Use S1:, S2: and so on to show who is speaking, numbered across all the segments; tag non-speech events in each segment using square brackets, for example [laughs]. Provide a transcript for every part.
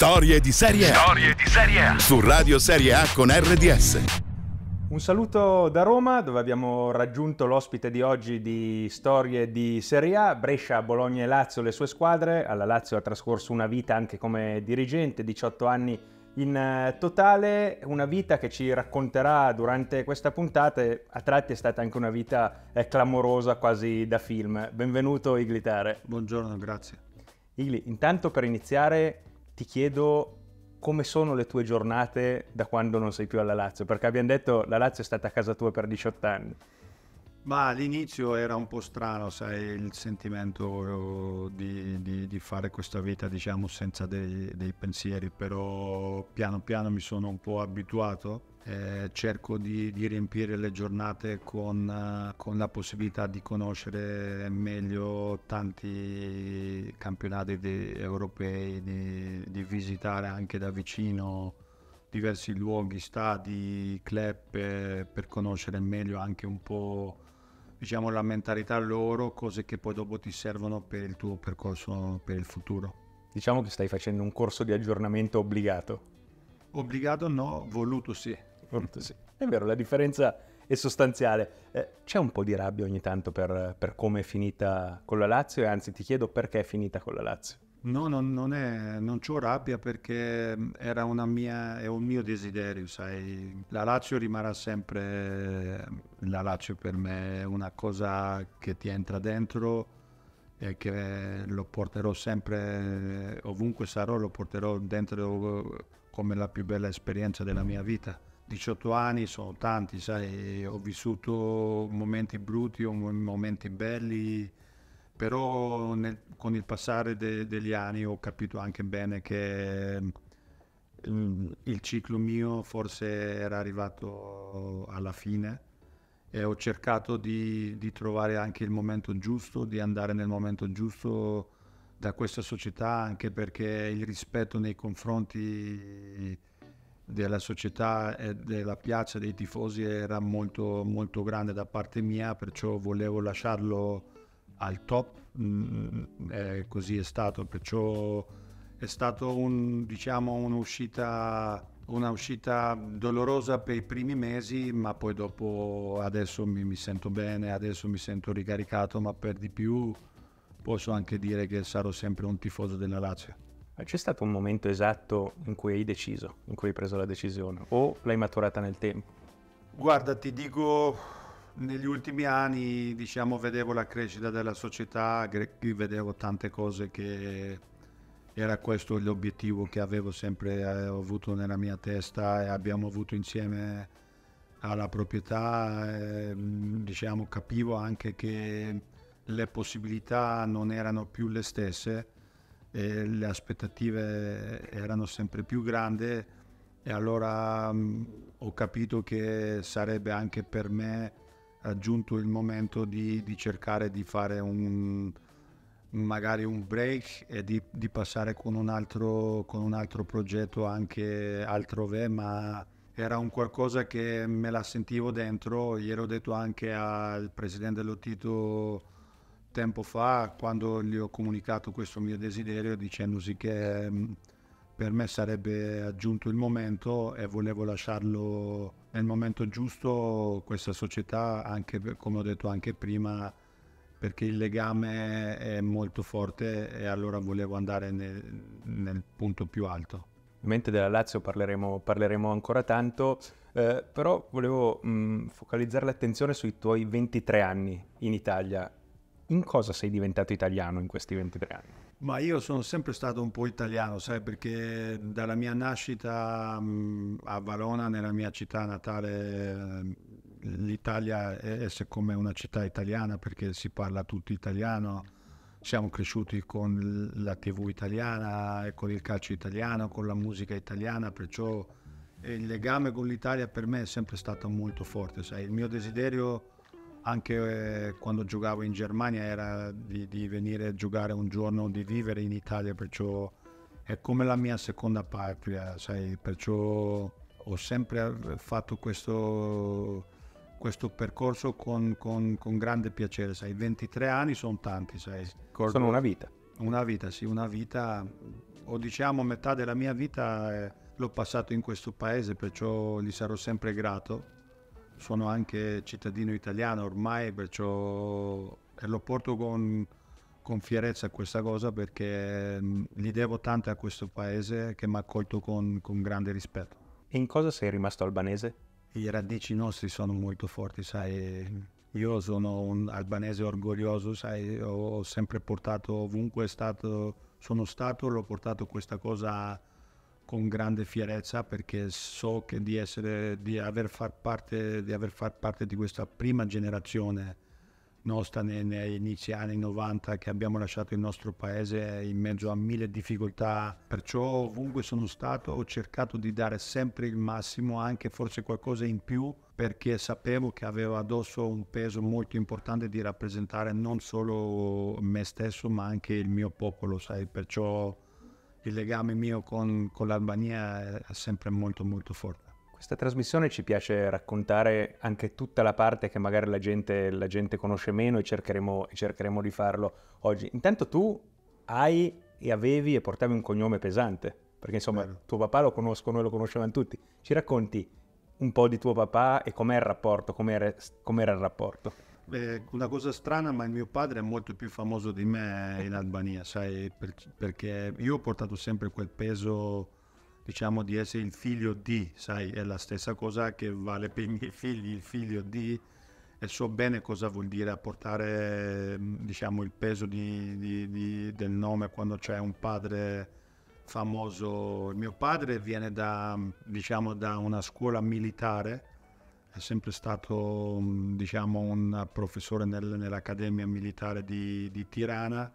S1: Storie di serie A. Storie di serie A. Su Radio Serie A con RDS. Un saluto da Roma, dove abbiamo raggiunto l'ospite di oggi di Storie di Serie A, Brescia, Bologna e Lazio, le sue squadre. Alla Lazio ha trascorso una vita anche come dirigente, 18 anni in eh, totale, una vita che ci racconterà durante questa puntata a tratti è stata anche una vita eh, clamorosa, quasi da film. Benvenuto Iglitare. Buongiorno, grazie. Igli, intanto per iniziare ti chiedo come sono le tue giornate da quando non sei più alla Lazio, perché abbiamo detto la Lazio è stata a casa tua per 18 anni.
S2: Ma all'inizio era un po' strano, sai, il sentimento oh, di, di, di fare questa vita, diciamo, senza dei, dei, pensieri, però piano piano mi sono un po' abituato. Eh, cerco di, di, riempire le giornate con, con, la possibilità di conoscere meglio tanti campionati europei, di visitare anche da vicino diversi luoghi, stadi, club eh, per conoscere meglio anche un po' diciamo, la mentalità loro, cose che poi dopo ti servono per il tuo percorso, per il futuro. Diciamo che stai facendo un corso di
S1: aggiornamento obbligato. Obbligato no, voluto sì. Voluto sì. È vero, la differenza è sostanziale. Eh, c'è un po' di rabbia ogni tanto per, per come è finita con la Lazio e anzi ti chiedo perché è finita con la Lazio.
S2: No, non, non, è, non ho rabbia perché mm, era mia, è un mio desiderio, sai. La Lazio rimarrà sempre, mm, la Lazio per me è una cosa che ti entra dentro e che lo porterò sempre, eh, ovunque sarò, lo porterò dentro eh, come la più bella esperienza della mia vita. 18 anni sono tanti, sai, ho vissuto momenti brutti, momenti belli però nel, con il passare de, degli anni ho capito anche bene che mm, il ciclo mio forse era arrivato alla fine e ho cercato di, di, trovare anche il momento giusto, di andare nel momento giusto da questa società, anche perché il rispetto nei confronti della società e della piazza dei tifosi era molto, molto grande da parte mia, perciò volevo lasciarlo al top, mh, mm, eh, così è stato, perciò è stata un, diciamo, un'uscita, una uscita dolorosa per i primi mesi, ma poi dopo adesso mi, mi sento bene, adesso mi sento ricaricato, ma per di più posso anche dire che sarò sempre un tifoso della Lazio. C'è stato un momento
S1: esatto in cui hai deciso, in cui hai preso la decisione o l'hai maturata nel tempo?
S2: Guarda, ti dico negli ultimi anni diciamo, vedevo la crescita della società, vedevo tante cose che era questo l'obiettivo che avevo sempre eh, avuto nella mia testa e abbiamo avuto insieme alla proprietà, eh, diciamo, capivo anche che le possibilità non erano più le stesse, le aspettative erano sempre più grandi e allora mh, ho capito che sarebbe anche per me giunto il momento di, di cercare di fare un, magari un break e di, di passare con un, altro, con un, altro, progetto anche altrove, ma era un qualcosa che me la sentivo dentro. Ieri ho detto anche al presidente Lottito tempo fa, quando gli ho comunicato questo mio desiderio, dicendosi che per me sarebbe giunto il momento e volevo lasciarlo nel momento giusto questa società, anche come ho detto anche prima, perché il legame è molto forte e allora volevo andare nel, nel punto più
S1: alto. Ovviamente della Lazio parleremo, parleremo ancora tanto, eh, però volevo mh, mm, focalizzare l'attenzione sui tuoi 23 anni in Italia. In cosa sei diventato italiano in questi 23 anni?
S2: Ma io sono sempre stato un po' italiano, sai, perché dalla mia nascita mm, a Valona, nella mia città natale, mm, l'Italia è, come una città italiana perché si parla tutto italiano. Siamo cresciuti con la TV italiana, eh, con il calcio italiano, con la musica italiana, perciò il legame con l'Italia per me è sempre stato molto forte. Sai. Il mio desiderio anche eh, quando giocavo in Germania era di, di, venire a giocare un giorno, di vivere in Italia, perciò è come la mia seconda patria, sai, perciò ho sempre fatto questo, questo percorso con, con, con, grande piacere, sai, 23 anni sono tanti, sai. Cordo, sono una vita. Una vita, sì, una vita, o diciamo metà della mia vita eh, l'ho passato in questo paese, perciò gli sarò sempre grato sono anche cittadino italiano ormai, perciò e lo porto con, con fierezza questa cosa perché gli mm, devo tanto a questo paese che mi ha accolto con, con grande rispetto. E in cosa sei rimasto albanese? I radici nostri sono molto forti, sai. Io sono un albanese orgoglioso, sai, ho sempre portato ovunque stato, sono stato, l'ho portato questa cosa con grande fierezza perché so che di, essere, di, aver, far parte, di aver far parte di questa prima generazione nostra nei, nei inizi anni 90 che abbiamo lasciato il nostro paese in mezzo a mille difficoltà. Perciò ovunque sono stato ho cercato di dare sempre il massimo, anche forse qualcosa in più, perché sapevo che avevo addosso un peso molto importante di rappresentare non solo me stesso ma anche il mio popolo, sai, perciò il legame mio con, con l'Albania è sempre molto molto forte. Questa trasmissione ci piace raccontare
S1: anche tutta la parte che magari la gente, la gente conosce meno e cercheremo, cercheremo, di farlo oggi. Intanto tu hai e avevi e portavi un cognome pesante, perché insomma Bello. tuo papà lo conosco, noi lo conoscevamo tutti. Ci racconti un po' di tuo papà e com'è il rapporto, com'era, com'era il rapporto?
S2: eh, una cosa strana, ma il mio padre è molto più famoso di me in [laughs] Albania, sai, per, perché io ho portato sempre quel peso, diciamo, di essere il figlio di, sai, è la stessa cosa che vale per i miei figli, il figlio di, e so bene cosa vuol dire portare, mm, diciamo, il peso di, di, di, del nome quando c'è un padre famoso. Il mio padre viene da, diciamo, da una scuola militare è sempre stato mm, diciamo, un professore nel, nell'Accademia Militare di, di, Tirana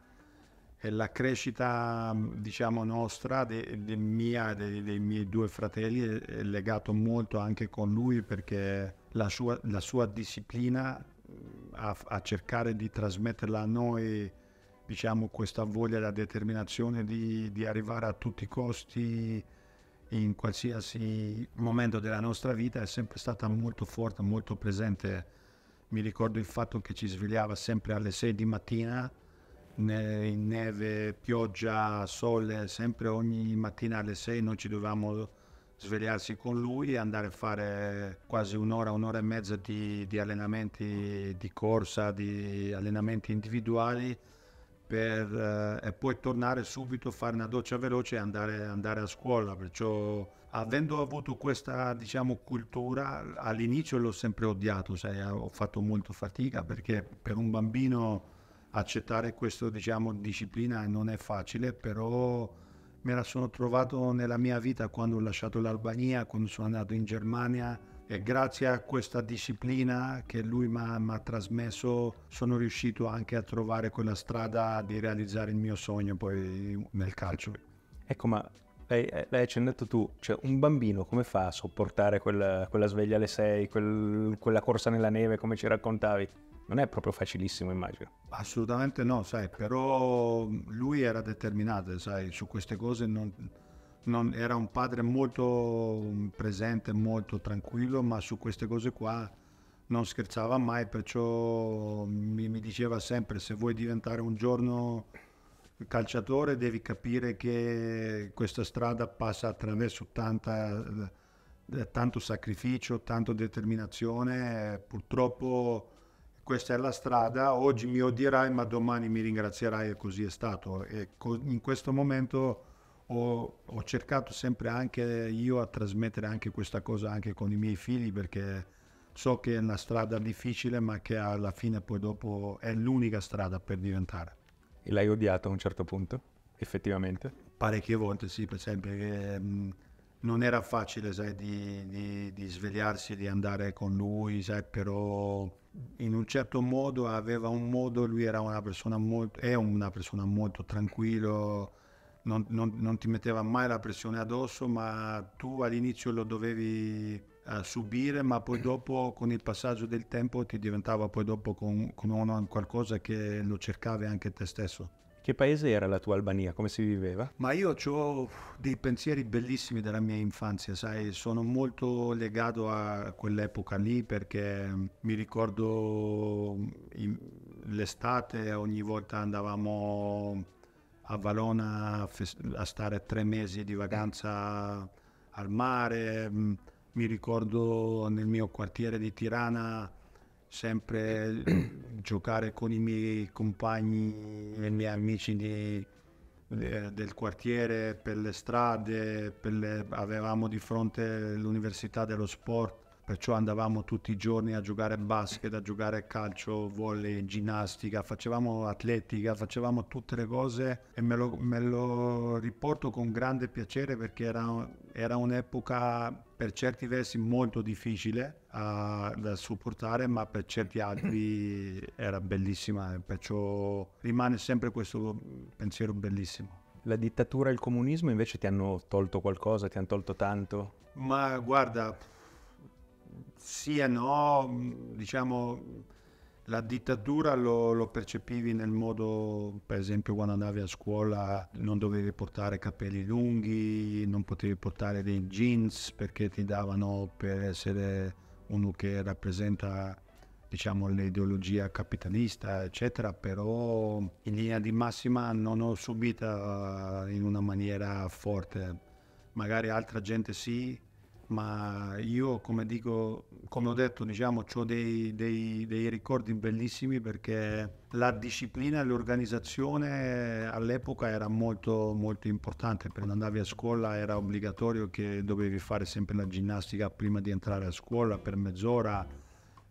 S2: e la crescita mm, diciamo, nostra, de, de mia, de, dei miei due fratelli, è legato molto anche con lui perché la sua, la sua disciplina mm, a, a, cercare di trasmetterla a noi diciamo, questa voglia, la determinazione di, di arrivare a tutti i costi in qualsiasi momento della nostra vita è sempre stata molto forte, molto presente. Mi ricordo il fatto che ci svegliava sempre alle 6 di mattina, in neve, pioggia, sole, sempre ogni mattina alle 6 noi ci dovevamo svegliarsi con lui e andare a fare quasi un'ora, un'ora e mezza di, di allenamenti di corsa, di allenamenti individuali per, eh, e poi tornare subito, fare una doccia veloce e andare, andare a scuola. Perciò, avendo avuto questa diciamo, cultura, all'inizio l'ho sempre odiato, cioè, ho fatto molto fatica perché per un bambino accettare questa diciamo, disciplina non è facile, però me la sono trovato nella mia vita quando ho lasciato l'Albania, quando sono andato in Germania e grazie a questa disciplina che lui mi ha trasmesso sono riuscito anche a trovare quella strada di realizzare il mio sogno poi nel calcio. Ecco, ma lei,
S1: ci hai detto tu, cioè un bambino come fa a sopportare quella, quella sveglia alle 6, quel, quella corsa nella neve come ci raccontavi? Non è proprio facilissimo, immagino.
S2: Assolutamente no, sai, però lui era determinato, sai, su queste cose non non, era un padre molto mm, presente, molto tranquillo, ma su queste cose qua non scherzava mai, perciò mi, mi diceva sempre se vuoi diventare un giorno calciatore devi capire che questa strada passa attraverso tanta, eh, tanto sacrificio, tanto determinazione. Purtroppo questa è la strada, oggi mi odierai ma domani mi ringrazierai e così è stato. E in questo momento ho, ho, cercato sempre anche io a trasmettere anche questa cosa anche con i miei figli perché so che è una strada difficile ma che alla fine poi dopo è l'unica strada per diventare.
S1: E l'hai odiato a un certo punto, effettivamente?
S2: Parecchie volte sì, per esempio che, mh, mm, non era facile sai, di, di, di svegliarsi, di andare con lui, sai, però in un certo modo aveva un modo, lui era una persona molto, è una persona molto tranquilla non, non, non ti metteva mai la pressione addosso, ma tu all'inizio lo dovevi eh, subire, ma poi dopo con il passaggio del tempo ti diventava poi dopo con, con uno, qualcosa che lo cercavi anche te stesso. Che paese era la tua Albania? Come si viveva? Ma io ho dei pensieri bellissimi della mia infanzia, sai, sono molto legato a quell'epoca lì perché mi ricordo mm, l'estate, ogni volta andavamo a Valona a stare tre mesi di vacanza al mare. Mm, mi ricordo nel mio quartiere di Tirana sempre [clears throat] giocare con i miei compagni e i miei amici di, de, del quartiere per le strade, per le, avevamo di fronte l'università dello sport perciò andavamo tutti i giorni a giocare a basket, a giocare a calcio, volley, ginnastica, facevamo atletica, facevamo tutte le cose e me lo, me lo riporto con grande piacere perché era, era un'epoca per certi versi molto difficile uh, da supportare, ma per certi altri [clears throat] era bellissima, perciò rimane sempre questo pensiero bellissimo. La dittatura e il comunismo invece ti hanno tolto
S1: qualcosa, ti hanno tolto tanto?
S2: Ma guarda, sì e no, mm, diciamo la dittatura lo, lo, percepivi nel modo, per esempio quando andavi a scuola non dovevi portare capelli lunghi, non potevi portare dei jeans perché ti davano per essere uno che rappresenta diciamo, l'ideologia capitalista, eccetera, però in linea di massima non ho subito eh, in una maniera forte. Magari altra gente sì, ma io come dico, come ho detto, diciamo, ho dei, dei, dei ricordi bellissimi perché la disciplina e l'organizzazione all'epoca era molto, molto importante. per andare a scuola era obbligatorio che dovevi fare sempre la ginnastica prima di entrare a scuola per mezz'ora.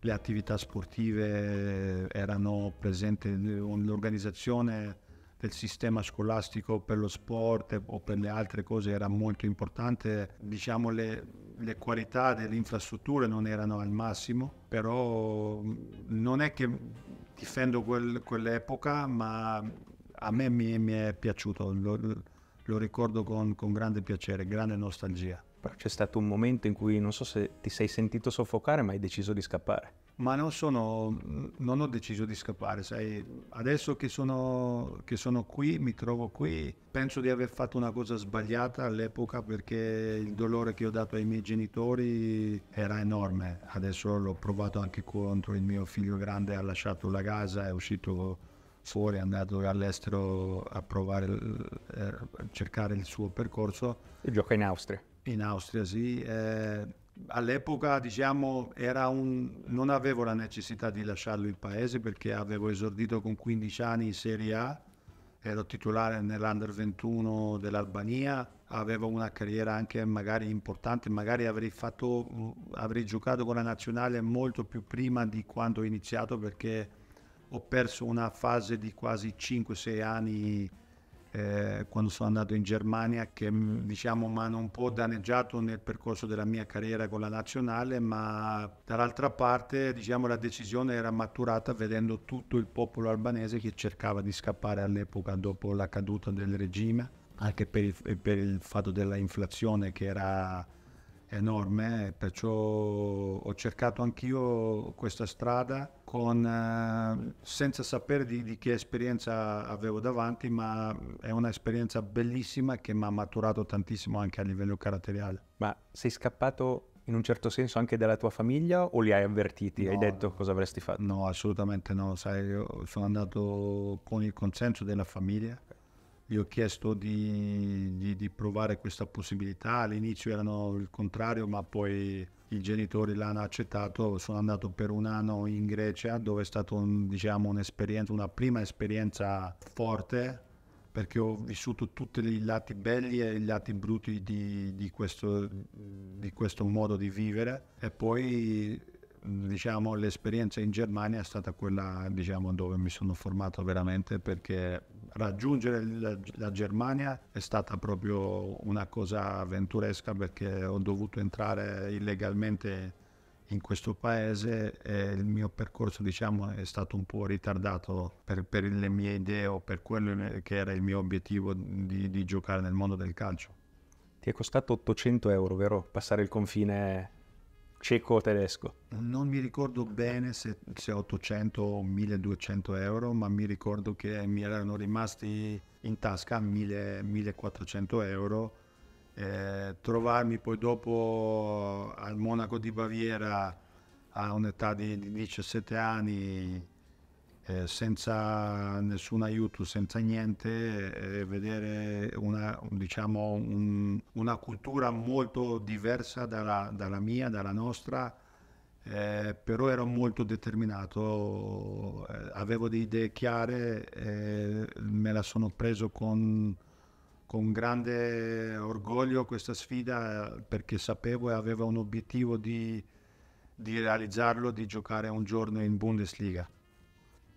S2: Le attività sportive erano presenti, l'organizzazione del sistema scolastico per lo sport o per le altre cose era molto importante, diciamo le, le qualità delle infrastrutture non erano al massimo, però non è che difendo quel, quell'epoca, ma a me mi, mi è piaciuto, lo, lo ricordo con, con grande piacere,
S1: grande nostalgia. Però c'è stato un momento in cui non so se ti sei sentito soffocare, ma hai deciso di
S2: scappare ma non, sono, non ho deciso di scappare, sai, adesso che sono, che sono, qui, mi trovo qui, penso di aver fatto una cosa sbagliata all'epoca perché il dolore che ho dato ai miei genitori era enorme, adesso l'ho provato anche contro il mio figlio grande, ha lasciato la casa, è uscito fuori, è andato all'estero a provare, eh, a cercare il suo percorso. E gioca in Austria. In Austria, sì. Eh, all'epoca diciamo, un, non avevo la necessità di lasciarlo il paese perché avevo esordito con 15 anni in Serie A, ero titolare nell'Under 21 dell'Albania, avevo una carriera anche magari importante, magari avrei, fatto, avrei giocato con la nazionale molto più prima di quando ho iniziato perché ho perso una fase di quasi 5-6 anni eh, quando sono andato in Germania che mm, diciamo mi hanno un po' danneggiato nel percorso della mia carriera con la nazionale ma dall'altra parte diciamo la decisione era maturata vedendo tutto il popolo albanese che cercava di scappare all'epoca dopo la caduta del regime anche per il, per il fatto dell'inflazione che era enorme eh, perciò ho cercato anch'io questa strada con, eh, senza sapere di, di, che esperienza avevo davanti, ma è un'esperienza bellissima che mi ha maturato tantissimo anche a livello caratteriale. Ma sei scappato in un certo senso anche dalla tua famiglia o li hai
S1: avvertiti?
S2: No, hai detto cosa avresti fatto? No, assolutamente no, sai, io sono andato con il consenso della famiglia. Gli ho chiesto di, di, di provare questa possibilità, all'inizio erano il contrario, ma poi i genitori l'hanno accettato, sono andato per un anno in Grecia dove è stata un, diciamo, un'esperienza, una prima esperienza forte perché ho vissuto tutti i lati belli e i lati brutti di, di, questo, di questo modo di vivere e poi diciamo, l'esperienza in Germania è stata quella diciamo, dove mi sono formato veramente perché raggiungere la Germania è stata proprio una cosa avventuresca perché ho dovuto entrare illegalmente in questo paese e il mio percorso diciamo, è stato un po' ritardato per, per, le mie idee o per quello che era il mio obiettivo di, di giocare nel mondo del calcio. Ti è
S1: costato 800 euro, vero? Passare il confine ceco-tedesco?
S2: Non mi ricordo bene se, se 800 o 1200 euro, ma mi ricordo che mi erano rimasti in tasca 1000, 1400 euro. Eh, trovarmi poi dopo al Monaco di Baviera a un'età di, di 17 anni eh, senza nessun aiuto, senza niente, eh, eh, vedere una, diciamo, un, una, cultura molto diversa dalla, dalla mia, dalla nostra, eh, però ero molto determinato, eh, avevo delle idee chiare, me la sono preso con, con grande orgoglio questa sfida perché sapevo e avevo un obiettivo di, di realizzarlo, di giocare un giorno in Bundesliga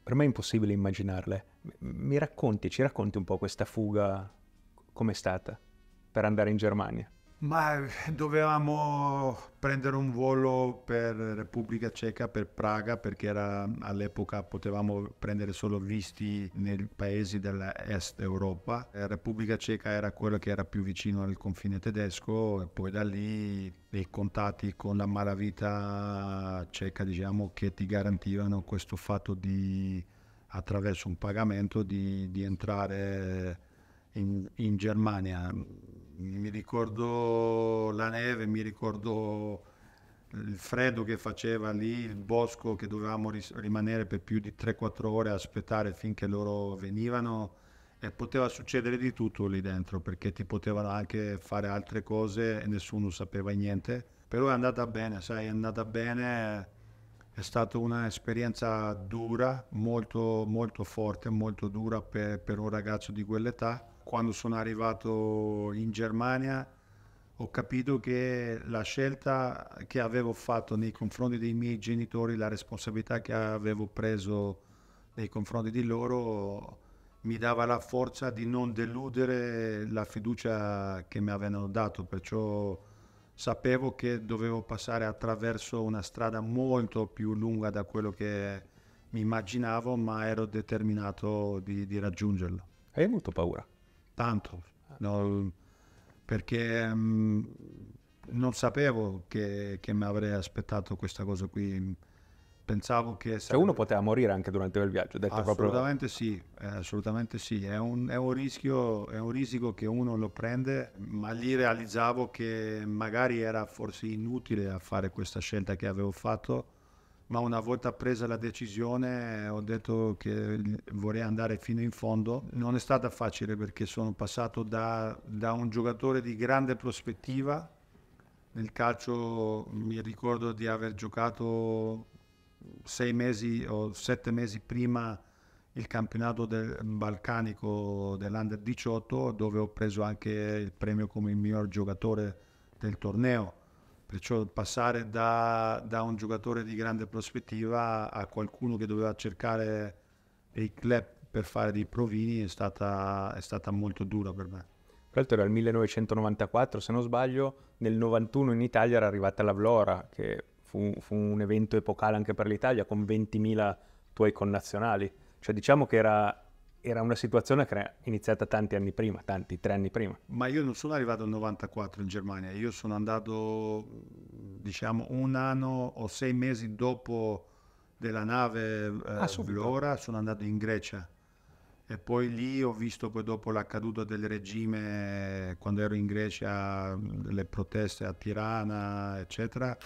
S2: per me è impossibile immaginarle. Mi
S1: racconti, ci racconti un po' questa fuga, com'è stata per andare in Germania?
S2: Ma dovevamo prendere un volo per Repubblica Ceca, per Praga, perché era, all'epoca potevamo prendere solo visti nei paesi dell'Est Europa. Eh, Repubblica Ceca era quello che era più vicino al confine tedesco e poi da lì dei contatti con la malavita ceca, diciamo, che ti garantivano questo fatto di, attraverso un pagamento, di, di entrare in, in Germania mi ricordo la neve, mi ricordo il freddo che faceva lì, il bosco che dovevamo rimanere per più di 3-4 ore a aspettare finché loro venivano e poteva succedere di tutto lì dentro perché ti potevano anche fare altre cose e nessuno sapeva niente, però è andata bene, sai, è andata bene, è stata un'esperienza dura, molto, molto forte, molto dura per, per un ragazzo di quell'età quando sono arrivato in Germania ho capito che la scelta che avevo fatto nei confronti dei miei genitori, la responsabilità che avevo preso nei confronti di loro, mi dava la forza di non deludere la fiducia che mi avevano dato, perciò sapevo che dovevo passare attraverso una strada molto più lunga da quello che mi immaginavo, ma ero determinato di, di raggiungerla. Hai avuto paura? tanto, no, perché um, non sapevo che, che mi avrei aspettato questa cosa qui. Pensavo che... Cioè sarebbe... uno poteva morire anche durante quel viaggio, detto assolutamente proprio... Sì, eh, assolutamente sì, è un, è un, rischio, è un risico che uno lo prende, ma lì realizzavo che magari era forse inutile a fare questa scelta che avevo fatto ma una volta presa la decisione ho detto che vorrei andare fino in fondo. Non è stata facile perché sono passato da, da un giocatore di grande prospettiva. Nel calcio mi ricordo di aver giocato sei mesi o sette mesi prima il campionato del balcanico dell'Under 18 dove ho preso anche il premio come il miglior giocatore del torneo Perciò passare da, da, un giocatore di grande prospettiva a qualcuno che doveva cercare dei club per fare dei provini è stata, è stata molto dura per me. Questo era il 1994, se non
S1: sbaglio, nel 91 in Italia era arrivata la Vlora, che fu, fu un evento epocale anche per l'Italia, con 20.000 tuoi connazionali. Cioè diciamo che era era una situazione che era iniziata tanti anni prima, tanti, tre anni prima.
S2: Ma io non sono arrivato nel 94 in Germania, io sono andato diciamo un anno o sei mesi dopo della nave eh, ah, Vlora, sono andato in Grecia e poi lì ho visto poi dopo la caduta del regime quando ero in Grecia, le proteste a Tirana, eccetera.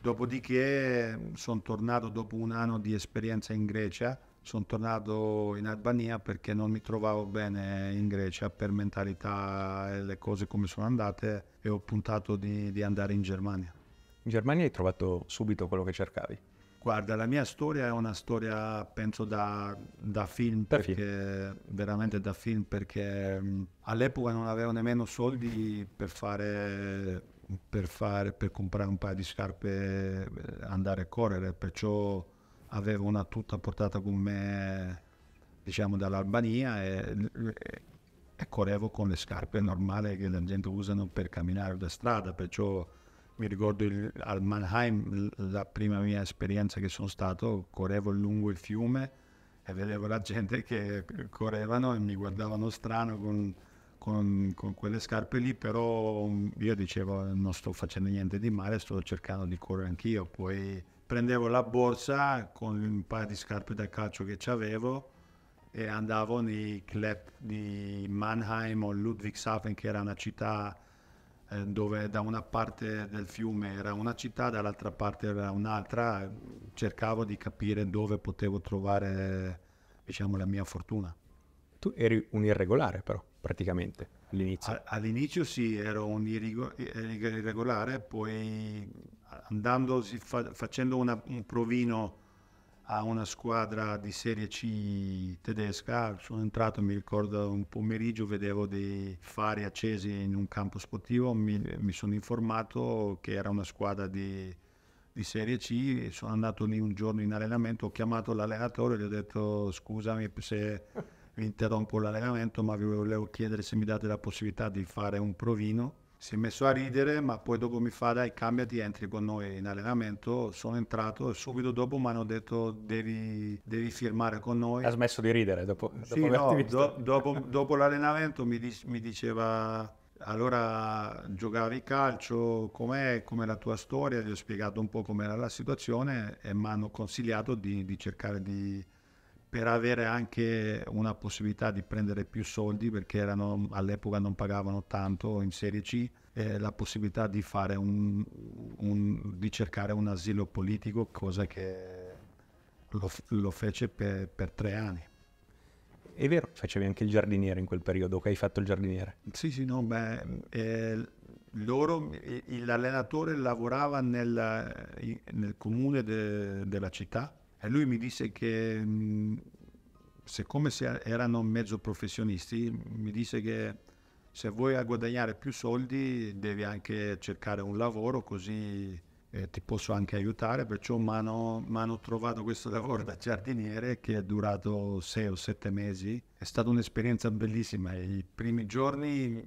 S2: Dopodiché mm, sono tornato dopo un anno di esperienza in Grecia sono tornato in Albania perché non mi trovavo bene in Grecia per mentalità e le cose come sono andate e ho puntato di, di andare in Germania. In Germania hai trovato subito quello che cercavi? Guarda, la mia storia è una storia, penso, da, da film, da perché, film. veramente da film, perché all'epoca non avevo nemmeno soldi per fare, per fare, per comprare un paio di scarpe, eh, andare a correre, perciò avevo una tuta portata con me diciamo dall'Albania e, e correvo con le scarpe normali che la gente usa per camminare da strada perciò mi ricordo il, al Mannheim la prima mia esperienza che sono stato correvo lungo il fiume e vedevo la gente che correvano e mi guardavano strano con, con, con quelle scarpe lì però io dicevo non sto facendo niente di male sto cercando di correre anch'io poi prendevo la borsa con un paio di scarpe da calcio che avevo e andavo nei club di Mannheim o Ludwigshafen che era una città eh, dove da una parte del fiume era una città, dall'altra parte era un'altra, cercavo di capire dove potevo trovare diciamo, la mia fortuna. Tu eri un irregolare però, praticamente, all'inizio. all'inizio sì, ero un irregolare, poi andandosi, fa, facendo una, un provino a una squadra di Serie C tedesca, sono entrato, mi ricordo un pomeriggio, vedevo dei fari accesi in un campo sportivo, mi, mi sono informato che era una squadra di, di Serie C, sono andato lì un giorno in allenamento, ho chiamato l'allenatore e gli ho detto scusami se [laughs] interrompo l'allenamento, ma vi volevo chiedere se mi date la possibilità di fare un provino si è messo a ridere, ma poi dopo mi fa dai cambiati, entri con noi in allenamento, sono entrato e subito dopo mi hanno detto devi, devi firmare con noi. Ha
S1: smesso di ridere dopo, dopo sì, no,
S2: do, dopo, [laughs] dopo l'allenamento mi, dic- mi, diceva allora giocavi calcio, com'è, com'è la tua storia, gli ho spiegato un po' com'era la situazione e mi hanno consigliato di, di cercare di per avere anche una possibilità di prendere più soldi perché erano, all'epoca non pagavano tanto in Serie C eh, la possibilità di, un, un, di cercare un asilo politico cosa che lo, lo fece per, per, tre anni è vero facevi
S1: anche il giardiniere in quel periodo che hai fatto il giardiniere
S2: sì sì no beh eh, loro, l'allenatore lavorava nel, nel comune de, della città e lui mi disse che, mm, siccome erano mezzo professionisti, mi disse che se vuoi guadagnare più soldi devi anche cercare un lavoro così eh, ti posso anche aiutare. Perciò mi hanno trovato questo lavoro da giardiniere che è durato sei o sette mesi. È stata un'esperienza bellissima. I primi giorni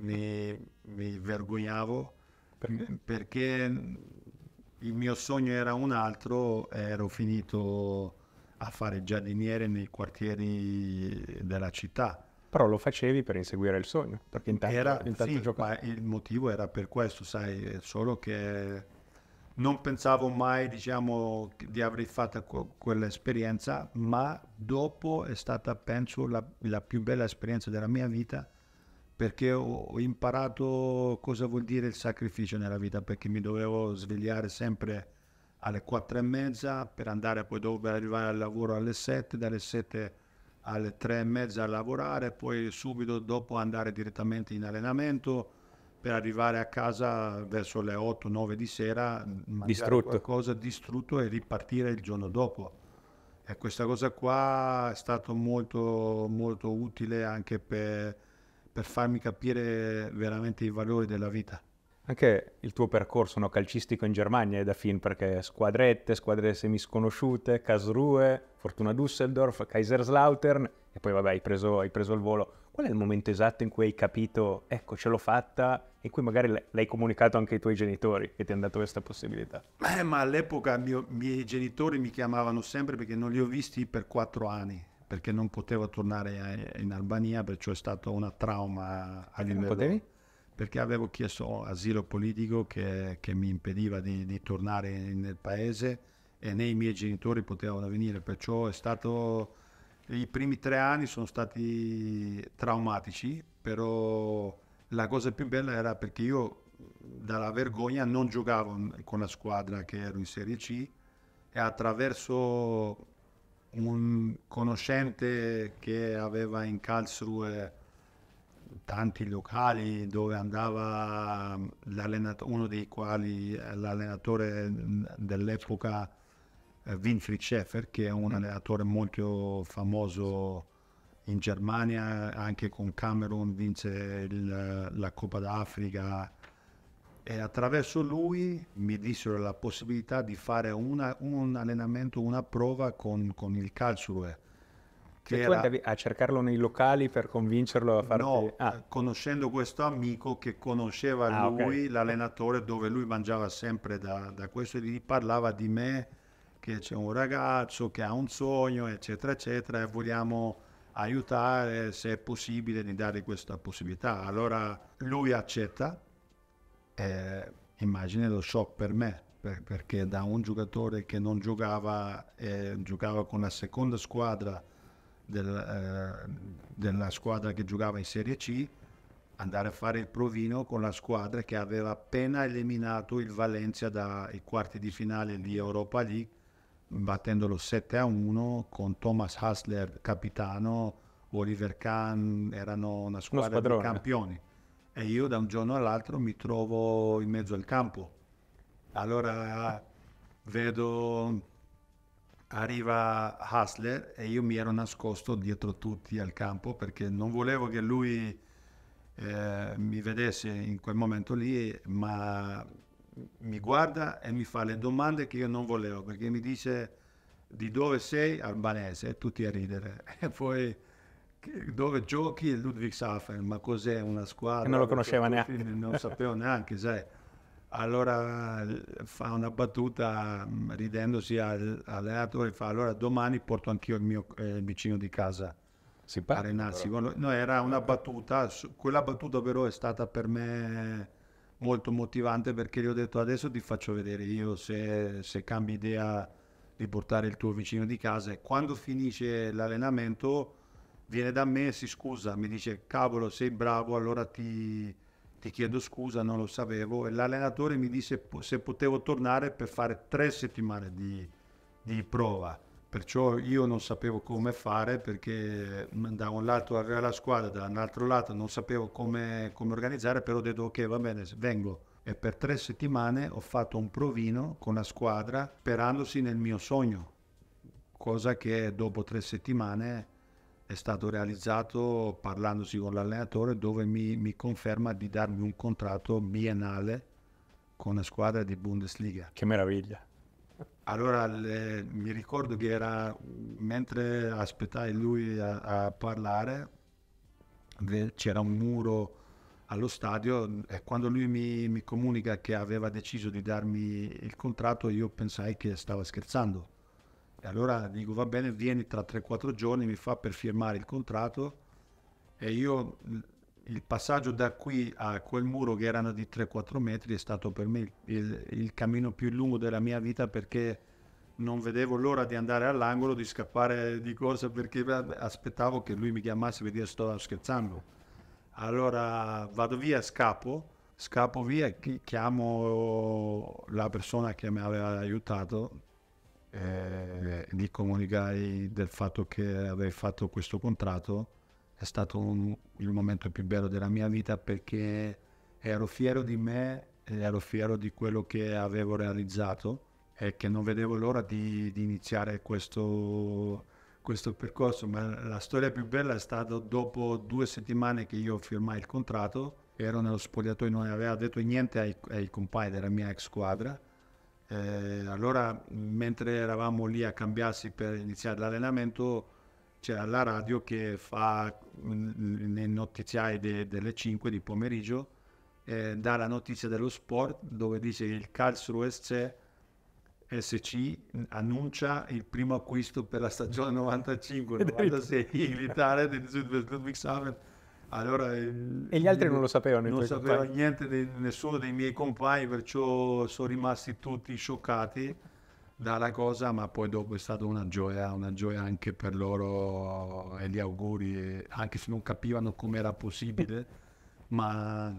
S2: mi, mi vergognavo perché? perché il mio sogno era un altro, ero finito a fare giardiniere nei quartieri della città. Però lo facevi per inseguire il sogno, perché intanto, era, intanto sì, giocavo. il motivo era per questo, sai, solo che non pensavo mai, diciamo, di aver fatto co- quell'esperienza, ma dopo è stata, penso, la, la più bella esperienza della mia vita perché ho, ho, imparato cosa vuol dire il sacrificio nella vita, perché mi dovevo svegliare sempre alle quattro e mezza per andare poi dove arrivare al lavoro alle sette, dalle 7 alle tre e mezza a lavorare, poi subito dopo andare direttamente in allenamento per arrivare a casa verso le 8-9 di sera, mm, distrutto. qualcosa distrutto e ripartire il giorno dopo. E questa cosa qua è stata molto, molto utile anche per, per farmi capire veramente i valori della vita.
S1: Anche il tuo percorso no, calcistico in Germania è da film perché squadrette, squadre semisconosciute, Casrue, Fortuna Düsseldorf, Kaiserslautern e poi vabbè hai preso, hai preso il volo. Qual è il momento esatto in cui hai capito, ecco ce l'ho fatta, in cui magari l'hai comunicato anche ai tuoi genitori che ti hanno dato questa possibilità?
S2: Eh, ma all'epoca i miei genitori mi chiamavano sempre perché non li ho visti per quattro anni perché non potevo tornare in Albania, perciò è stato una trauma a livello... Non potevi? Perché avevo chiesto asilo politico che, che mi impediva di, di, tornare nel paese e né i miei genitori potevano venire, perciò è stato... I primi tre anni sono stati traumatici, però la cosa più bella era perché io dalla vergogna non giocavo con la squadra che ero in Serie C e attraverso un conoscente che aveva in Karlsruhe eh, tanti locali dove andava mm, uno dei quali eh, l'allenatore mm, dell'epoca eh, Winfried Schaeffer, che è un mm. allenatore molto famoso in Germania anche con Cameron vinse il, la Coppa d'Africa e attraverso lui mi dissero la possibilità di fare una, un allenamento, una prova con, con il calciatore. Che era... tu andavi a cercarlo nei locali
S1: per convincerlo a farti... No,
S2: ah. conoscendo questo amico che conosceva ah, lui, okay. l'allenatore, dove lui mangiava sempre da, da questo, e gli parlava di me, che c'è un ragazzo che ha un sogno, eccetera, eccetera, e vogliamo aiutare, se è possibile, di dare questa possibilità. Allora lui accetta, eh, immagini lo shock per me, per, perché da un giocatore che non giocava, eh, giocava con la seconda squadra del, eh, della squadra che giocava in Serie C, andare a fare il provino con la squadra che aveva appena eliminato il Valencia dai quarti di finale di Europa League, battendolo 7 a 1 con Thomas Hassler capitano, Oliver Kahn, erano una squadra di campioni e io da un giorno all'altro mi trovo in mezzo al campo. Allora vedo, arriva Hasler e io mi ero nascosto dietro tutti al campo perché non volevo che lui eh, mi vedesse in quel momento lì, ma mi guarda e mi fa le domande che io non volevo perché mi dice di dove sei albanese tutti a ridere [laughs] e poi dove giochi è Ludwigshafen, ma cos'è una squadra? E non lo conosceva neanche. Non sapevo [laughs] neanche, sai. Allora eh, fa una battuta mm, ridendosi all'allenatore, fa allora domani porto anch'io il mio eh, vicino di casa. a parla. No, era una battuta, quella battuta però è stata per me molto motivante perché gli ho detto adesso ti faccio vedere io se, se cambi idea di portare il tuo vicino di casa e quando finisce l'allenamento viene da me e si scusa, mi dice cavolo sei bravo, allora ti, ti chiedo scusa, non lo sapevo. E l'allenatore mi disse se potevo tornare per fare tre settimane di, di prova. Perciò io non sapevo come fare perché da un lato aveva la squadra, dall'altro lato non sapevo come, come organizzare, però ho detto ok va bene, vengo. E per tre settimane ho fatto un provino con la squadra sperandosi nel mio sogno, cosa che dopo tre settimane è stato realizzato parlandosi con l'allenatore dove mi, mi conferma di darmi un contratto biennale con la squadra di Bundesliga. Che meraviglia. Allora le, mi ricordo che era mentre aspettai lui a, a parlare, c'era un muro allo stadio e quando lui mi, mi, comunica che aveva deciso di darmi il contratto io pensai che stava scherzando allora dico va bene, vieni tra 3-4 giorni, mi fa per firmare il contratto e io il passaggio da qui a quel muro che erano di 3-4 metri è stato per me il, il, cammino più lungo della mia vita perché non vedevo l'ora di andare all'angolo, di scappare di corsa perché aspettavo che lui mi chiamasse e mi dire sto scherzando. Allora vado via, scappo, scappo via, chiamo la persona che mi aveva aiutato eh, gli comunicai del fatto che avrei fatto questo contratto. È stato un, il momento più bello della mia vita perché ero fiero di me, ero fiero di quello che avevo realizzato e che non vedevo l'ora di, di iniziare questo, questo, percorso. Ma la storia più bella è stata dopo due settimane che io firmai il contratto, ero nello spogliatoio, non aveva detto niente ai, ai compagni della mia ex squadra eh, allora, mentre eravamo lì a cambiarsi per iniziare l'allenamento, c'era la radio che fa mm, mm, nei notiziari de, delle 5 di pomeriggio, eh, dà la notizia dello sport dove dice che il Karlsruhe SC, SC annuncia il primo acquisto per la stagione 95-96 militare del Südwest Ludwigshafen allora, e gli altri non lo sapevano? Non sapeva compagni. niente di, nessuno dei miei compagni, perciò sono rimasti tutti scioccati dalla cosa, ma poi dopo è stata una gioia, una gioia anche per loro e gli auguri, anche se non capivano com'era possibile, ma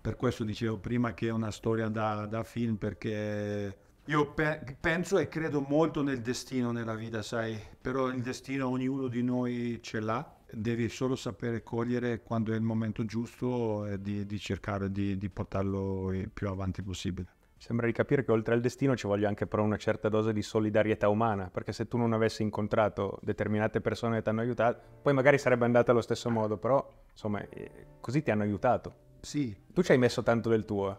S2: per questo dicevo prima che è una storia da, da film perché io pe- penso e credo molto nel destino nella vita, sai, però il destino ognuno di noi ce l'ha devi solo sapere cogliere quando è il momento giusto e di, di cercare di, di, portarlo
S1: il più avanti possibile. sembra di capire che oltre al destino ci voglia anche però una certa dose di solidarietà umana, perché se tu non avessi incontrato determinate persone che ti hanno aiutato, poi magari sarebbe andata allo stesso modo, però insomma eh, così ti hanno aiutato. Sì. Tu ci hai messo tanto del tuo,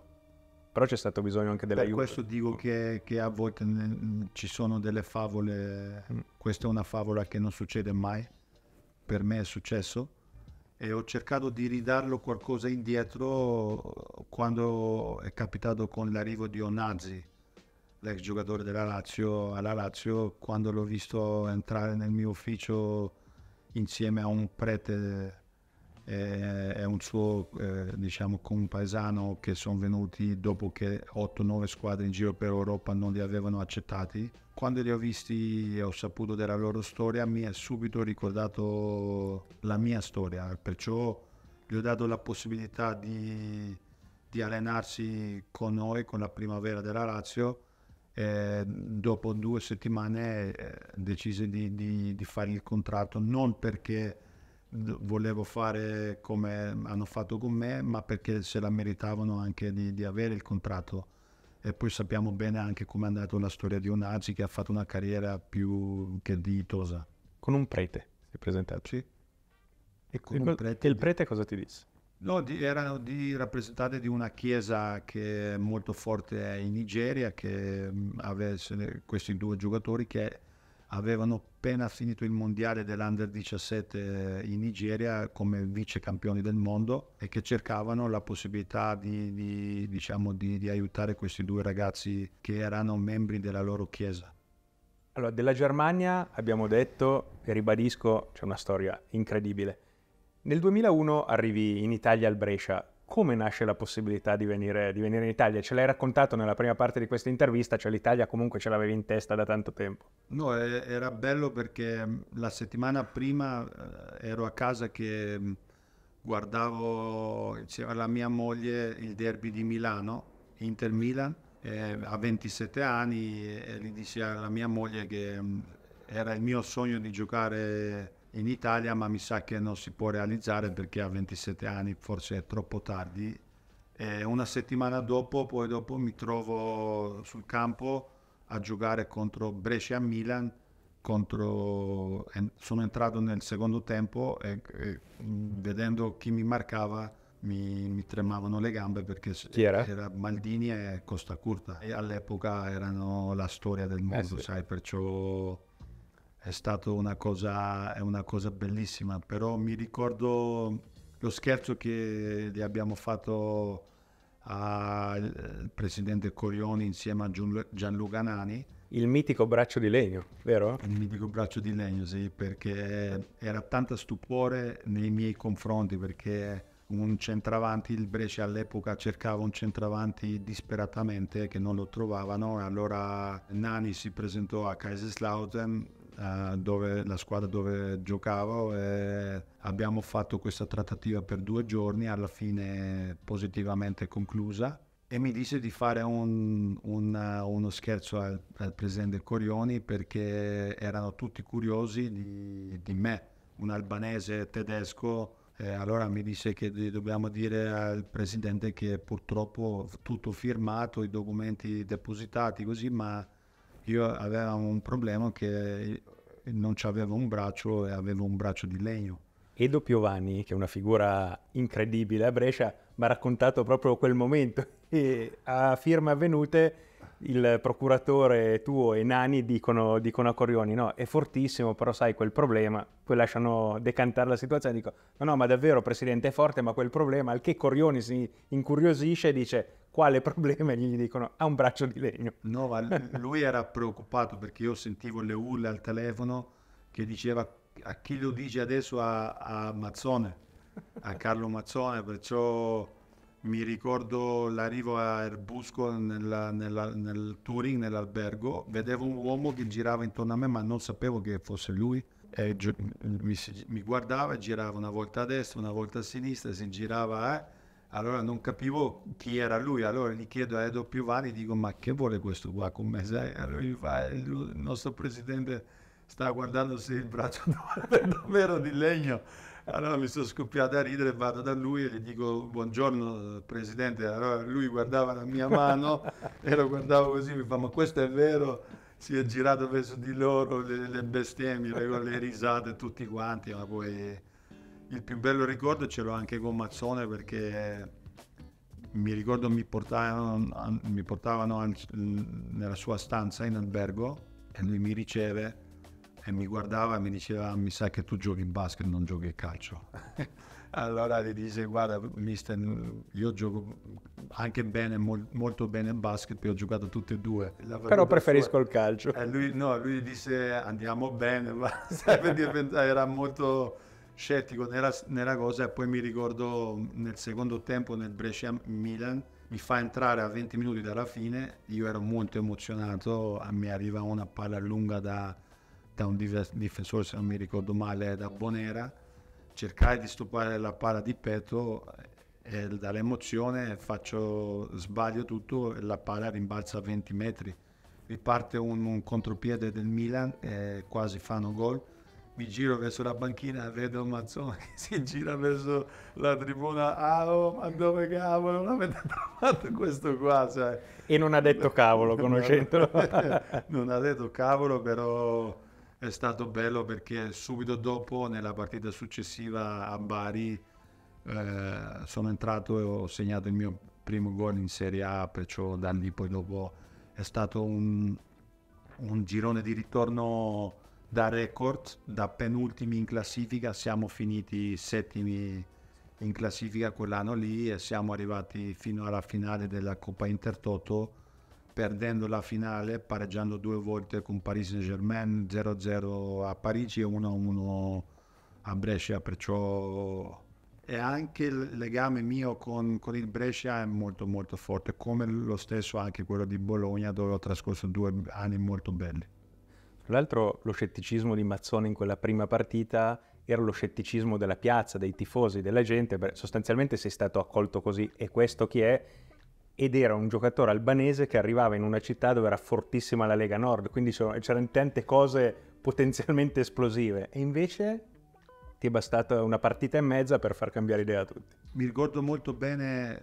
S1: però c'è stato bisogno anche dell'aiuto. Per questo
S2: dico che, che a volte mm, ci sono delle favole, mm. questa è una favola che non succede mai, per me è successo e ho cercato di ridarlo qualcosa indietro quando è capitato con l'arrivo di Onazzi, l'ex giocatore della Lazio, alla Lazio, quando l'ho visto entrare nel mio ufficio insieme a un prete eh, è un suo eh, diciamo compaesano che sono venuti dopo che 8-9 squadre in giro per Europa non li avevano accettati. Quando li ho visti e ho saputo della loro storia mi è subito ricordato la mia storia, perciò gli ho dato la possibilità di, di allenarsi con noi, con la primavera della Lazio. Eh, dopo due settimane eh, decise di, di, di fare il contratto non perché volevo fare come hanno fatto con me, ma perché se la meritavano anche di, di avere il contratto. E poi sappiamo bene anche come è andata la storia di Onazi che ha fatto una carriera più che dignitosa. Con un prete si è presentato. Sì. E,
S1: con e un prete, il prete cosa ti disse?
S2: No, di, erano di rappresentanti di una chiesa che è molto forte in Nigeria, che avesse questi due giocatori che avevano appena finito il mondiale dell'Under 17 eh, in Nigeria come vice campioni del mondo e che cercavano la possibilità di, di, diciamo, di, di aiutare questi due ragazzi che erano membri della loro chiesa.
S1: Allora, della Germania abbiamo detto, e ribadisco, c'è una storia incredibile. Nel 2001 arrivi in Italia al Brescia, come nasce la possibilità di venire, di venire, in Italia? Ce l'hai raccontato nella prima parte di questa intervista, cioè l'Italia comunque ce l'avevi in testa da tanto tempo.
S2: No, era bello perché mm, la settimana prima eh, ero a casa che mm, guardavo, c'era la mia moglie, il derby di Milano, Inter Milan, a 27 anni e gli diceva alla mia moglie che mm, era il mio sogno di giocare in Italia, ma mi sa che non si può realizzare perché a 27 anni forse è troppo tardi. E una settimana dopo, poi dopo mi trovo sul campo a giocare contro Brescia e Milan. Contro... sono entrato nel secondo tempo e, e mm, vedendo chi mi marcava mi, mi, tremavano le gambe perché era? era? Maldini e Costa Curta e all'epoca erano la storia del eh mondo, eh sì. sai, perciò è stata una cosa, è una cosa bellissima, però mi ricordo lo scherzo che gli abbiamo fatto al presidente Corioni insieme a Gianluca Nani. Il mitico braccio di legno, vero? Il mitico braccio di legno, sì, perché era tanto stupore nei miei confronti perché un centravanti, il Brescia all'epoca cercava un centravanti disperatamente che non lo trovavano e allora Nani si presentò a Kaiserslautern uh, dove, la squadra dove giocavo e abbiamo fatto questa trattativa per due giorni, alla fine positivamente conclusa e mi disse di fare un, un, eh, uno scherzo al, al, presidente Corioni perché erano tutti curiosi di, di me, un albanese tedesco. Eh, allora mi disse che dobbiamo dire al presidente che purtroppo tutto firmato, i documenti depositati così, ma io avevo un problema che non avevo un braccio e avevo un braccio di legno. Edo Piovani,
S1: che è una figura incredibile a Brescia, mi ha raccontato proprio quel momento. [laughs] E a firme avvenute il procuratore tuo e Nani dicono, dicono a Corioni, no, è fortissimo, però sai quel problema, poi lasciano decantare la situazione, dico, no, no, ma davvero Presidente è forte, ma quel problema, al che Corioni si incuriosisce e dice, quale [laughs] problema gli dicono ha un braccio di legno.
S2: No, ma [laughs] lui era preoccupato perché io sentivo le urla al telefono che diceva a chi lo dice adesso a, a Mazzone, a Carlo Mazzone, perciò mi ricordo l'arrivo a Erbusco nella, nella, nel touring, nell'albergo, vedevo un uomo che girava intorno a me ma non sapevo che fosse lui. Mi, mi, guardava, girava una volta a destra, una volta a sinistra, si girava... Eh? Allora non capivo chi era lui, allora gli chiedo a Edo Piovani, dico ma che vuole questo qua con me? Sai? Allora gli fa, eh, il nostro presidente sta guardandosi il braccio [laughs] davvero di legno. Allora mi sono scoppiato a ridere, vado da lui e gli dico buongiorno presidente, allora lui guardava la mia mano e lo guardavo così, mi fa ma questo è vero? Si è girato verso di loro le, le bestemmie, le, le risate, tutti quanti, ma poi il più bello ricordo ce l'ho anche con Mazzone perché mi ricordo mi portavano, mi portavano, nella sua stanza in albergo e lui mi riceve e mi guardava e mi diceva mi sa che tu giochi in basket non giochi a calcio [laughs] allora gli dice guarda mister io gioco anche bene mol, molto bene in basket perché ho giocato tutte e due però preferisco fuori. il calcio e lui no lui disse andiamo bene [laughs] ma era molto scettico nella, nella, cosa e poi mi ricordo nel secondo tempo nel Brescia Milan mi fa entrare a 20 minuti dalla fine, io ero molto emozionato, a me arriva una palla lunga da, da un difensore, se non mi ricordo male, da Bonera, cercai di stoppare la palla di petto eh, e dall'emozione faccio, sbaglio tutto e la palla rimbalza a 20 metri. Riparte un, un contropiede del Milan, eh, quasi fanno gol mi giro verso la banchina, vedo Mazzoni, si gira verso la tribuna, ah oh, ma dove cavolo Non avete trovato questo qua? Cioè, e non ha detto cavolo, [laughs] conoscendolo. [laughs] non ha detto cavolo, però è stato bello perché subito dopo, nella partita successiva a Bari, eh, sono entrato e ho segnato il mio primo gol in Serie A, perciò da lì poi dopo è stato un, un girone di ritorno da record, da penultimi in classifica, siamo finiti settimi in classifica quell'anno lì e siamo arrivati fino alla finale della Coppa Intertoto perdendo la finale, pareggiando due volte con Paris Saint Germain 0-0 a Parigi e 1-1 a Brescia, perciò e anche il legame mio con, con, il Brescia è molto molto forte, come lo stesso anche quello di Bologna dove ho trascorso due anni molto belli. Tra
S1: l'altro lo scetticismo di Mazzone in quella prima partita era lo scetticismo della piazza, dei tifosi, della gente, sostanzialmente sei stato accolto così e questo chi è? Ed era un giocatore albanese che arrivava in una città dove era fortissima la Lega Nord, quindi c'erano tante cose potenzialmente esplosive. E invece ti è bastata una partita e mezza per far cambiare idea a tutti.
S2: Mi ricordo molto bene